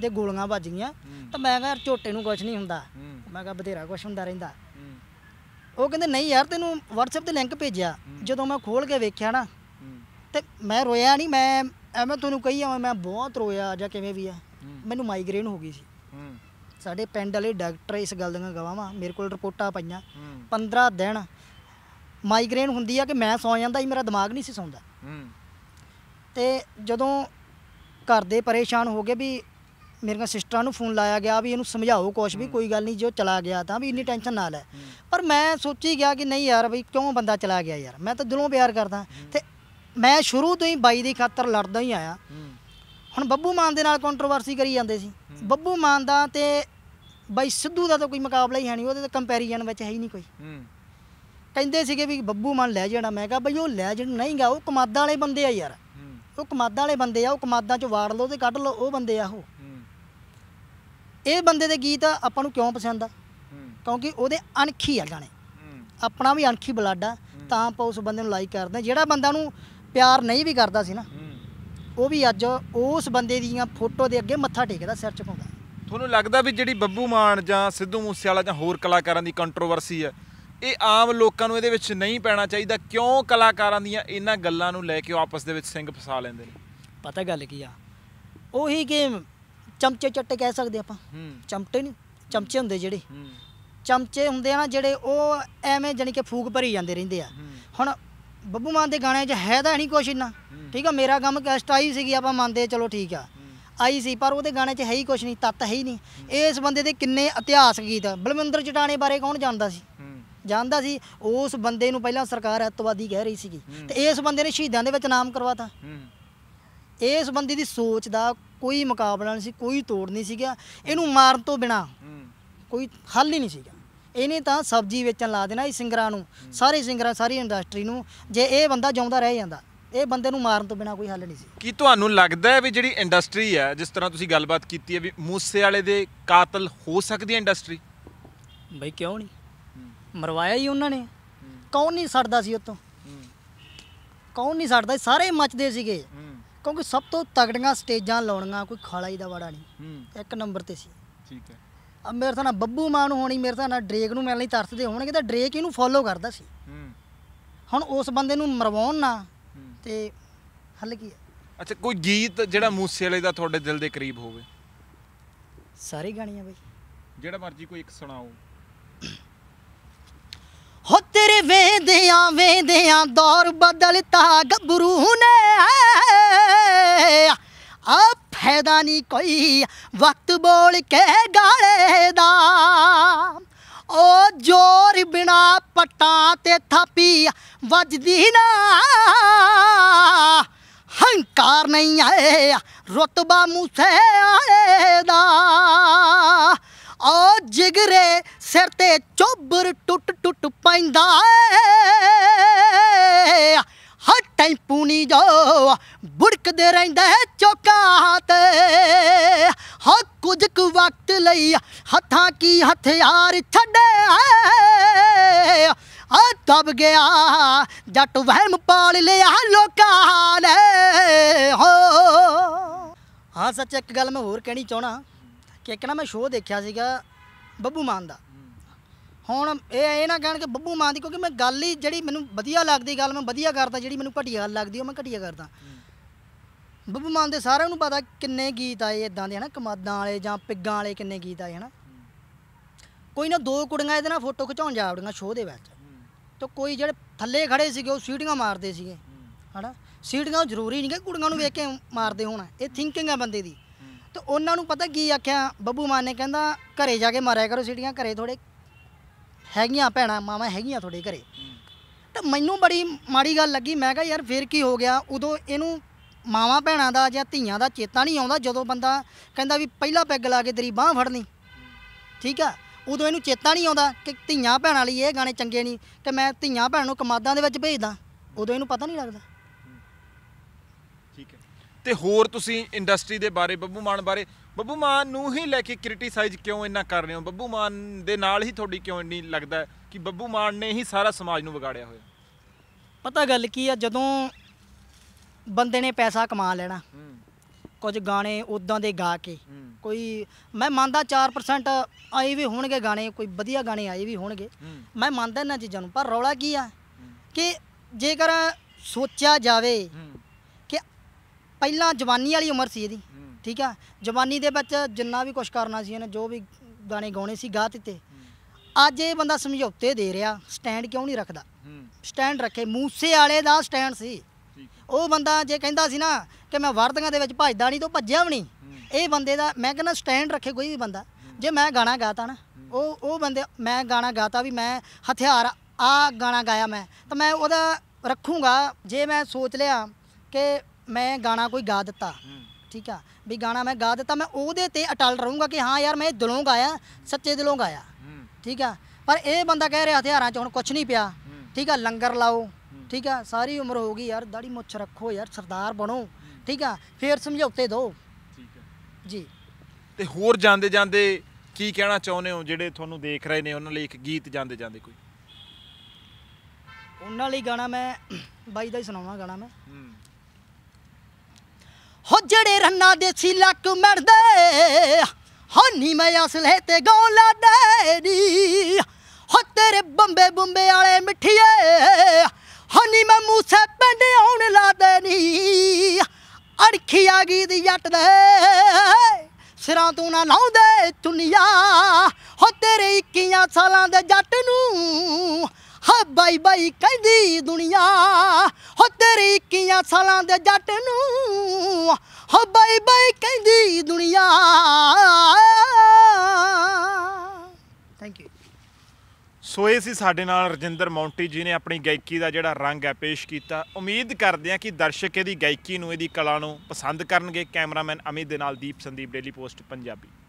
ਜੇ ਗੋਲੀਆਂ ਵੱਜ ਗਈਆਂ ਤਾਂ ਮੈਂ ਕਿਹਾ ਝੋਟੇ ਨੂੰ ਕੁਝ ਨਹੀਂ ਹੁੰਦਾ ਮੈਂ ਕਿਹਾ ਬਥੇਰਾ ਕੁਝ ਹੁੰਦਾ ਰਹਿੰਦਾ ਉਹ ਕਹਿੰਦੇ ਨਹੀਂ ਯਾਰ ਤੈਨੂੰ WhatsApp ਤੇ ਲਿੰਕ ਭੇਜਿਆ ਜਦੋਂ ਮੈਂ ਖੋਲ ਕੇ ਵੇਖਿਆ ਨਾ ਤੇ ਮੈਂ ਰੋਇਆ ਨਹੀਂ ਮੈਂ ਐਵੇਂ ਤੁਹਾਨੂੰ ਕਹੀ ਆ ਮੈਂ ਬਹੁਤ ਰੋਇਆ ਜਾਂ ਕਿਵੇਂ ਵੀ ਆ ਮੈਨੂੰ ਮਾਈਗ੍ਰੇਨ ਹੋ ਗਈ ਸੀ ਸਾਡੇ ਪਿੰਡ ਵਾਲੇ ਡਾਕਟਰ ਇਸ ਗੱਲ ਦੀਆਂ ਗਵਾਵਾਂ ਮੇਰੇ ਕੋਲ ਰਿਪੋਰਟਾਂ ਪਈਆਂ 15 ਦਿਨ ਮਾਈਗ੍ਰੇਨ ਹੁੰਦੀ ਆ ਕਿ ਮੈਂ ਸੌ ਜਾਂਦਾ ਹੀ ਮੇਰਾ ਦਿਮਾਗ ਨਹੀਂ ਸੀ ਸੌਂਦਾ ਤੇ ਜਦੋਂ ਘਰ ਦੇ ਪਰੇਸ਼ਾਨ ਹੋ ਗਏ ਵੀ ਮੇਰੀਆਂ ਸਿਸਟਰਾਂ ਨੂੰ ਫੋਨ ਲਾਇਆ ਗਿਆ ਵੀ ਇਹਨੂੰ ਸਮਝਾਓ ਕੁਛ ਵੀ ਕੋਈ ਗੱਲ ਨਹੀਂ ਜੋ ਚਲਾ ਗਿਆ ਤਾਂ ਵੀ ਇੰਨੀ ਟੈਨਸ਼ਨ ਨਾ ਲੈ ਪਰ ਮੈਂ ਸੋਚੀ ਗਿਆ ਕਿ ਨਹੀਂ ਯਾਰ ਬਈ ਕਿਉਂ ਬੰਦਾ ਚਲਾ ਗਿਆ ਯਾਰ ਮੈਂ ਤਾਂ ਦਿਲੋਂ ਪਿਆਰ ਕਰਦਾ ਤੇ ਮੈਂ ਸ਼ੁਰੂ ਤੋਂ ਹੀ ਬਾਈ ਦੀ ਖਾਤਰ ਲੜਦਾ ਹੀ ਆਇਆ ਹੁਣ ਬੱਬੂ ਮਾਨ ਦੇ ਨਾਲ ਕੰਟਰੋਵਰਸੀ ਕਰੀ ਜਾਂਦੇ ਸੀ ਬੱਬੂ ਮਾਨ ਦਾ ਤੇ ਬਾਈ ਸਿੱਧੂ ਦਾ ਤਾਂ ਕੋਈ ਮੁਕਾਬਲਾ ਹੀ ਹੈ ਨਹੀਂ ਉਹਦੇ ਤਾਂ ਕੰਪੈਰੀਜ਼ਨ ਵਿੱਚ ਹੈ ਹੀ ਨਹੀਂ ਕੋਈ ਕਹਿੰਦੇ ਸੀਗੇ ਵੀ ਬੱਬੂ ਮਾਨ ਲੈ ਜਾਣਾ ਮੈਂ ਕਿਹਾ ਬਈ ਉਹ ਲੈ ਜਾਣ ਨਹੀਂਗਾ ਉਹ ਕਮਾਦਾ ਵਾਲੇ ਬੰਦੇ ਆ ਯਾਰ ਉਹ ਕਮਾਦਾ ਵਾਲੇ ਬੰਦੇ ਆ ਉਹ ਕਮਾਦਾ ਚ ਵਾੜ ਲਓ ਤੇ ਕੱਢ ਲਓ ਉਹ ਬੰਦੇ ਆ ਉਹ ਇਹ ਬੰਦੇ ਦੇ ਗੀਤ ਆਪਾਂ ਨੂੰ ਕਿਉਂ ਪਸੰਦ ਆ ਕਿਉਂਕਿ ਉਹਦੇ ਅਣਖੀ ਆ ਗਾਣੇ ਆਪਣਾ ਵੀ ਅਣਖੀ ਬਲੱਡ ਆ ਤਾਂ ਆਪਾਂ ਉਸ ਬੰਦੇ ਨੂੰ ਲਾਈਕ ਕਰਦੇ ਆ ਜਿਹੜਾ ਬੰਦਾ ਨੂੰ ਪਿਆਰ ਨਹੀਂ ਵੀ ਕਰਦਾ ਸੀ ਨਾ ਉਹ ਵੀ ਅੱਜ ਉਸ ਬੰਦੇ ਦੀਆਂ ਫੋਟੋ ਦੇ ਅੱਗੇ ਮੱਥਾ ਟੇਕਦਾ ਸਿਰ ਪਾਉਂਦਾ ਤੁਹਾਨੂੰ ਲੱਗਦਾ ਵੀ ਜਿਹੜੀ ਬੱਬੂ ਮਾਨ ਜਾਂ ਸਿੱਧੂ ਮੂਸੇ ਵਾਲਾ ਜਾਂ ਹੋਰ ਕਲਾਕਾਰਾਂ ਦੀ ਕੰਟਰੋਵਰਸੀ ਹੈ ਇਹ ਆਮ ਲੋਕਾਂ ਨੂੰ ਇਹਦੇ ਵਿੱਚ ਨਹੀਂ ਪੈਣਾ ਚਾਹੀਦਾ ਕਿਉਂ ਕਲਾਕਾਰਾਂ ਦੀਆਂ ਇਹਨਾਂ ਗੱਲਾਂ ਨੂੰ ਲੈ ਕੇ ਆਪਸ ਦੇ ਵਿੱਚ ਸਿੰਘ ਫਸਾ ਲੈਂਦੇ ਨੇ ਪਤਾ ਗੱਲ ਕੀ ਆ ਉਹੀ ਗੇਮ ਚਮਚੇ ਚੱਟੇ ਕਹਿ ਸਕਦੇ ਆਪਾਂ ਚਮਟੇ ਨਹੀਂ ਚਮਚੇ ਹੁੰਦੇ ਜਿਹੜੇ ਚਮਚੇ ਹੁੰਦੇ ਆ ਨਾ ਜਿਹੜੇ ਉਹ ਐਵੇਂ ਜਾਨੀ ਕਿ ਫੂਕ ਭਰੀ ਜਾਂਦੇ ਰਹਿੰਦੇ ਆ ਹੁਣ ਬੱਬੂ ਮਾਨ ਦੇ ਗਾਣੇ 'ਚ ਹੈ ਤਾਂ ਨਹੀਂ ਕੁਛ ਇੰਨਾ ਠੀਕ ਆ ਮੇਰਾ ਕੰਮ ਕੈਸਟ ਆਈ ਸੀਗੀ ਆਪਾਂ ਮੰਨਦੇ ਚਲੋ ਠੀਕ ਆ ਆਈ ਸੀ ਪਰ ਉਹਦੇ ਗਾਣੇ 'ਚ ਹੈ ਹੀ ਕੁਛ ਨਹੀਂ ਤੱਤ ਹੈ ਹੀ ਨਹੀਂ ਇਸ ਬੰਦੇ ਦੇ ਕਿੰਨੇ ਇਤਿਹਾਸ ਗੀਤ ਬਲਵਿੰਦਰ ਚਟਾਣੇ ਬਾਰੇ ਕੌਣ ਜਾਣਦਾ ਸੀ ਜਾਣਦਾ ਸੀ ਉਸ ਬੰਦੇ ਨੂੰ ਪਹਿਲਾਂ ਸਰਕਾਰ ਅੱਤਵਾਦੀ ਕਹਿ ਰਹੀ ਸੀਗੀ ਤੇ ਇਸ ਬੰਦੇ ਨੇ ਸ਼ਹੀਦਾਂ ਦੇ ਵਿੱਚ ਨਾਮ ਕਰਵਾਤਾ ਇਸ ਬੰਦੇ ਦੀ ਸੋਚ ਦਾ ਕੋਈ ਮੁਕਾਬਲਾ ਨਹੀਂ ਸੀ ਕੋਈ ਤੋੜ ਨਹੀਂ ਸੀਗਾ ਇਹਨੂੰ ਮਾਰਨ ਤੋਂ ਬਿਨਾ ਕੋਈ ਹੱਲ ਹੀ ਨਹੀਂ ਸੀਗਾ ਇਹਨੇ ਤਾਂ ਸਬਜ਼ੀ ਵੇਚਣ ਲਾ ਦੇਣਾ ਇਹ ਸਿੰਗਰਾਂ ਨੂੰ ਸਾਰੇ ਸਿੰਗਰਾਂ ਸਾਰੀ ਇੰਡਸਟਰੀ ਨੂੰ ਜੇ ਇਹ ਬੰਦਾ ਜਿਉਂਦਾ ਰਹਿ ਜਾਂਦਾ ਇਹ ਬੰਦੇ ਨੂੰ ਮਾਰਨ ਤੋਂ ਬਿਨਾ ਕੋਈ ਹੱਲ ਨਹੀਂ ਸੀ ਕੀ ਤੁਹਾਨੂੰ ਲੱਗਦਾ ਹੈ ਵੀ ਜਿਹੜੀ ਇੰਡਸਟਰੀ ਹੈ ਜਿਸ ਤਰ੍ਹਾਂ ਤੁਸੀਂ ਗੱਲਬਾਤ ਕੀਤੀ ਹੈ ਵੀ ਮੂਸੇ ਵਾਲੇ ਦੇ ਕਾਤਲ ਹੋ ਸਕਦੀ ਹੈ ਇੰਡਸਟਰੀ ਬਈ ਕਿਉਂ ਨਹੀਂ ਮਰਵਾਇਆ ਹੀ ਉਹਨਾਂ ਨੇ ਕੌਣ ਨਹੀਂ ਸੜਦਾ ਸੀ ਉਤੋਂ ਕੌਣ ਨਹੀਂ ਸੜਦਾ ਸਾਰੇ ਮੱਚਦੇ ਸੀਗੇ ਕਿਉਂਕਿ ਸਭ ਤੋਂ ਤਗੜੀਆਂ ਸਟੇਜਾਂ ਲਾਉਣੀਆਂ ਕੋਈ ਖਾਲਾ ਹੀ ਦਾ ਵਾੜਾ ਨਹੀਂ ਇੱਕ ਨੰਬਰ ਤੇ ਸੀ ਠੀਕ ਹੈ ਅਬ ਮੇਰੇ ਤਾਂ ਨਾ ਬੱਬੂ ਮਾਂ ਨੂੰ ਹੋਣੀ ਮੇਰੇ ਤਾਂ ਨਾ ਡਰੇਕ ਨੂੰ ਮਿਲਣੀ ਲਈ ਤਰਸਦੇ ਹੋਣਗੇ ਤਾਂ ਡਰੇਕ ਇਹਨੂੰ ਫੋਲੋ ਕਰਦਾ ਸੀ ਹੁਣ ਉਸ ਬੰਦੇ ਨੂੰ ਮਰਵਾਉਣ ਨਾ ਤੇ ਹੱਲ ਕੀ ਹੈ ਅੱਛਾ ਕੋਈ ਗੀਤ ਜਿਹੜਾ ਮੂਸੇ ਵਾਲੇ ਦਾ ਤੁਹਾਡੇ ਦਿਲ ਦੇ ਕਰੀਬ ਹੋਵੇ ਸਾਰੇ ਗਾਣੀਆਂ ਬਈ ਜਿਹੜਾ ਮਰਜੀ ਕੋਈ ਇੱਕ ਸੁਣਾਓ ਹੋ ਤੇਰੇ ਵੇਂਦਿਆਂ ਵੇਂਦਿਆਂ ਦੌਰ ਬਦਲਤਾ ਗੱਭਰੂ ਨੇ ਆ ਫਾਇਦਾ ਨਹੀਂ ਕੋਈ ਵਕਤ ਬੋਲ ਕੇ ਗਾਲੇ ਦਾ ਓ ਜੋਰ ਬਿਨਾ ਪਟਾ ਤੇ ਥਾਪੀ ਵੱਜਦੀ ਨਾ ਹੰਕਾਰ ਨਹੀਂ ਆਏ ਰਤਬਾ ਮੂਸੇ ਆਲੇ ਦਾ ਆ ਜਿਗਰੇ ਸਿਰ ਤੇ ਚੋਬਰ ਟੁੱਟ ਟੁੱਟ ਪੈਂਦਾ ਏ ਹੱਟਾਂ ਪੂਣੀ ਜੋ ਬੁੜਕਦੇ ਰਹਿੰਦਾ ਚੋਕਾ ਤੇ ਹਾ ਕੁਝ ਕੁ ਵਕਤ ਲਈ ਹੱਥਾਂ ਕੀ ਹਥਿਆਰ ਛੱਡੇ ਆ ਦਬ ਗਿਆ ਜੱਟ ਵਹਿਮ ਪਾਲ ਲਿਆ ਲੋਕਾਂ ਨੇ ਹੋ ਹਾਂ ਸੱਚ ਇੱਕ ਗੱਲ ਮੈਂ ਹੋਰ ਕਹਿਣੀ ਚਾਹਣਾ ਕਿ ਇੱਕ ਨਾ ਮੈਂ ਸ਼ੋਅ ਦੇਖਿਆ ਸੀਗਾ ਬੱਬੂ ਮਾਨ ਦਾ ਹੁਣ ਇਹ ਇਹ ਨਾ ਕਹਿਣ ਕਿ ਬੱਬੂ ਮਾਨ ਦੀ ਕਿਉਂਕਿ ਮੈਂ ਗੱਲ ਹੀ ਜਿਹੜੀ ਮੈਨੂੰ ਵਧੀਆ ਲੱਗਦੀ ਗੱਲ ਮੈਂ ਵਧੀਆ ਕਰਦਾ ਜਿਹੜੀ ਮੈਨੂੰ ਘਟੀਆ ਲੱਗਦੀ ਉਹ ਮੈਂ ਘਟੀਆ ਕਰਦਾ ਬੱਬੂ ਮਾਨ ਦੇ ਸਾਰਿਆਂ ਨੂੰ ਪਤਾ ਕਿੰਨੇ ਗੀਤ ਆਏ ਇਦਾਂ ਦੇ ਹਨਾ ਕਮਾਦਾਂ ਵਾਲੇ ਜਾਂ ਪਿੱਗਾਂ ਵਾਲੇ ਕਿੰਨੇ ਗੀਤ ਆਏ ਹਨਾ ਕੋਈ ਨਾ ਦੋ ਕੁੜੀਆਂ ਇਹਦੇ ਨਾਲ ਫੋਟੋ ਖਿਚਾਉਣ ਜਾ ਸ਼ੋਅ ਦੇ ਵਿੱਚ ਤਾਂ ਕੋਈ ਜਿਹੜੇ ਥੱਲੇ ਖੜੇ ਸੀਗੇ ਉਹ ਸੀਟੀਆਂ ਮਾਰਦੇ ਸੀਗੇ ਹਨਾ ਸੀਟੀਆਂ ਜ਼ਰੂਰੀ ਨਹੀਂ ਕਿ ਕੁੜੀਆਂ ਨੂੰ ਵੇਖ ਕੇ ਮਾਰਦੇ ਹੋਣਾ ਇਹ ਥਿੰਕਿੰਗ ਆ ਬੰਦੇ ਦੀ ਤੇ ਉਹਨਾਂ ਨੂੰ ਪਤਾ ਕੀ ਆਖਿਆ ਬੱਬੂ ਮਾਨ ਨੇ ਕਹਿੰਦਾ ਘਰੇ ਜਾ ਕੇ ਮਾਰਿਆ ਕਰੋ ਸਿਟੀਆਂ ਘਰੇ ਥੋੜੇ ਹੈਗੀਆਂ ਭੈਣਾ ਮਾਵਾ ਹੈਗੀਆਂ ਥੋੜੇ ਘਰੇ ਤਾਂ ਮੈਨੂੰ ਬੜੀ ਮਾੜੀ ਗੱਲ ਲੱਗੀ ਮੈਂ ਕਿਹਾ ਯਾਰ ਫੇਰ ਕੀ ਹੋ ਗਿਆ ਉਦੋਂ ਇਹਨੂੰ ਮਾਵਾ ਭੈਣਾ ਦਾ ਜਾਂ ਧੀਆਂ ਦਾ ਚੇਤਾ ਨਹੀਂ ਆਉਂਦਾ ਜਦੋਂ ਬੰਦਾ ਕਹਿੰਦਾ ਵੀ ਪਹਿਲਾ ਪੈਗ ਲਾ ਕੇ ਤੇਰੀ ਬਾਹ ਫੜਨੀ ਠੀਕ ਆ ਉਦੋਂ ਇਹਨੂੰ ਚੇਤਾ ਨਹੀਂ ਆਉਂਦਾ ਕਿ ਧੀਆਂ ਭੈਣਾਂ ਲਈ ਇਹ ਗਾਣੇ ਚੰਗੇ ਨਹੀਂ ਕਿ ਮੈਂ ਧੀਆਂ ਭੈਣ ਨੂੰ ਕਮਾਦਾਂ ਦੇ ਵਿੱਚ ਭੇਜਦਾ ਉਦੋਂ ਇਹਨੂੰ ਪਤਾ ਨਹੀਂ ਲੱਗਦਾ ਤੇ ਹੋਰ ਤੁਸੀਂ ਇੰਡਸਟਰੀ ਦੇ ਬਾਰੇ ਬੱਬੂ ਮਾਨ ਬਾਰੇ ਬੱਬੂ ਮਾਨ ਨੂੰ ਹੀ ਲੈ ਕੇ ਕ੍ਰਿਟਿਸਾਈਜ਼ ਕਿਉਂ ਇੰਨਾ ਕਰ ਰਹੇ ਹੋ ਬੱਬੂ ਮਾਨ ਦੇ ਨਾਲ ਹੀ ਤੁਹਾਡੀ ਕਿਉਂ ਇੰਨੀ ਲੱਗਦਾ ਕਿ ਬੱਬੂ ਮਾਨ ਨੇ ਹੀ ਸਾਰਾ ਸਮਾਜ ਨੂੰ ਵਿਗਾੜਿਆ ਹੋਇਆ ਪਤਾ ਗੱਲ ਕੀ ਆ ਜਦੋਂ ਬੰਦੇ ਨੇ ਪੈਸਾ ਕਮਾ ਲੈਣਾ ਕੁਝ ਗਾਣੇ ਉਦਾਂ ਦੇ ਗਾ ਕੇ ਕੋਈ ਮੈਂ ਮੰਨਦਾ 4% ਆਏ ਵੀ ਹੋਣਗੇ ਗਾਣੇ ਕੋਈ ਵਧੀਆ ਗਾਣੇ ਆਏ ਵੀ ਹੋਣਗੇ ਮੈਂ ਮੰਨਦਾ ਇਹਨਾਂ ਚੀਜ਼ਾਂ ਨੂੰ ਪਰ ਰੌਲਾ ਕੀ ਆ ਕਿ ਜੇਕਰ ਸੋਚਿਆ ਜਾਵੇ ਪਹਿਲਾਂ ਜਵਾਨੀ ਵਾਲੀ ਉਮਰ ਸੀ ਇਹਦੀ ਠੀਕ ਆ ਜਵਾਨੀ ਦੇ ਵਿੱਚ ਜਿੰਨਾ ਵੀ ਕੁਝ ਕਰਨਾ ਸੀ ਇਹਨੇ ਜੋ ਵੀ ਗਾਣੇ ਗਾਉਣੇ ਸੀ ਗਾ ਦਿੱਤੇ ਅੱਜ ਇਹ ਬੰਦਾ ਸਮਝੌਤੇ ਦੇ ਰਿਹਾ ਸਟੈਂਡ ਕਿਉਂ ਨਹੀਂ ਰੱਖਦਾ ਸਟੈਂਡ ਰੱਖੇ ਮੂਸੇ ਵਾਲੇ ਦਾ ਸਟੈਂਡ ਸੀ ਉਹ ਬੰਦਾ ਜੇ ਕਹਿੰਦਾ ਸੀ ਨਾ ਕਿ ਮੈਂ ਵਰਦੀਆਂ ਦੇ ਵਿੱਚ ਭੱਜਦਾ ਨਹੀਂ ਤੋਂ ਭੱਜਿਆ ਵੀ ਨਹੀਂ ਇਹ ਬੰਦੇ ਦਾ ਮੈਂ ਕਹਿੰਦਾ ਸਟੈਂਡ ਰੱਖੇ ਕੋਈ ਵੀ ਬੰਦਾ ਜੇ ਮੈਂ ਗਾਣਾ ਗਾਤਾ ਨਾ ਉਹ ਉਹ ਬੰਦੇ ਮੈਂ ਗਾਣਾ ਗਾਤਾ ਵੀ ਮੈਂ ਹਥਿਆਰ ਆ ਗਾਣਾ ਗਾਇਆ ਮੈਂ ਤਾਂ ਮੈਂ ਉਹਦਾ ਰੱਖੂਗਾ ਜੇ ਮੈਂ ਸੋਚ ਲਿਆ ਕਿ ਮੈਂ ਗਾਣਾ ਕੋਈ ਗਾ ਦਿੱਤਾ ਠੀਕ ਆ ਵੀ ਗਾਣਾ ਮੈਂ ਗਾ ਦਿੱਤਾ ਮੈਂ ਉਹਦੇ ਤੇ ਅਟਲ ਰਹੂੰਗਾ ਕਿ ਹਾਂ ਯਾਰ ਮੈਂ ਦਿਲੋਂ ਗਾਇਆ ਸੱਚੇ ਦਿਲੋਂ ਗਾਇਆ ਠੀਕ ਆ ਪਰ ਇਹ ਬੰਦਾ ਕਹਿ ਰਿਹਾ ਹਥਿਆਰਾਂ 'ਚ ਹੁਣ ਕੁਝ ਨਹੀਂ ਪਿਆ ਠੀਕ ਆ ਲੰਗਰ ਲਾਓ ਠੀਕ ਆ ਸਾਰੀ ਉਮਰ ਹੋ ਗਈ ਯਾਰ ਦਾੜੀ ਮੁੱਛ ਰੱਖੋ ਯਾਰ ਸਰਦਾਰ ਬਣੋ ਠੀਕ ਆ ਫੇਰ ਸਮਝੌਤੇ ਦਿਓ ਠੀਕ ਆ ਜੀ ਤੇ ਹੋਰ ਜਾਂਦੇ ਜਾਂਦੇ ਕੀ ਕਹਿਣਾ ਚਾਹੁੰਦੇ ਹੋ ਜਿਹੜੇ ਤੁਹਾਨੂੰ ਦੇਖ ਰਹੇ ਨੇ ਉਹਨਾਂ ਲਈ ਇੱਕ ਗੀਤ ਜਾਂਦੇ ਜਾਂਦੇ ਕੋਈ ਉਹਨਾਂ ਲਈ ਗਾਣਾ ਮੈਂ ਬਾਈ ਦਾ ਹੀ ਸੁਣਾਵਾਂ ਗਾਣਾ ਮੈਂ ਹੋ ਜੜੇ ਰੰਨਾ ਸੀ ਲੱਕ ਮੜਦੇ ਹਨੀ ਮੈਂ ਅਸਲੇ ਤੇ ਗੋਲਾ ਡੈਰੀ ਹੋ ਤੇਰੇ ਬੰਬੇ ਬੰਬੇ ਵਾਲੇ ਮਿੱਠੀਏ ਹਨੀ ਮੈਂ ਮੂਸੇ ਪਿੰਡ ਆਉਣ ਲਾ ਨੀ ਅੜਖੀ ਆ ਗਈ ਦੀ ਜੱਟ ਦੇ ਸਿਰਾਂ ਤੋਂ ਨਾ ਲਾਉਂਦੇ ਚੁੰਨੀਆਂ ਹੋ ਤੇਰੇ ਇੱਕੀਆਂ ਸਾਲਾਂ ਦੇ ਜੱਟ ਨੂੰ ਹਾ ਬਾਈ ਬਾਈ ਕਹਿੰਦੀ ਦੁਨੀਆ ਹੋ ਤੇਰੀ ਕੀਆਂ ਸਾਲਾਂ ਦੇ ਜੱਟ ਨੂੰ ਹਾ ਬਾਈ ਬਾਈ ਕਹਿੰਦੀ ਦੁਨੀਆ ਥੈਂਕ ਯੂ ਸੋ ਇਹ ਸੀ ਸਾਡੇ ਨਾਲ ਰਜਿੰਦਰ ਮੌਂਟੀ ਜੀ ਨੇ ਆਪਣੀ ਗਾਇਕੀ ਦਾ ਜਿਹੜਾ ਰੰਗ ਹੈ ਪੇਸ਼ ਕੀਤਾ ਉਮੀਦ ਕਰਦੇ ਹਾਂ ਕਿ ਦਰਸ਼ਕ ਇਹਦੀ ਗਾਇਕੀ ਨੂੰ ਇਹਦੀ ਕਲਾ ਨੂੰ ਪਸੰਦ ਕਰਨਗੇ ਕੈਮਰਾਮੈਨ ਅਮਿਤ ਦੇ ਨਾਲ ਦੀਪ ਸੰਦੀਪ ਡੇਲੀ ਪੋਸਟ ਪੰਜਾਬੀ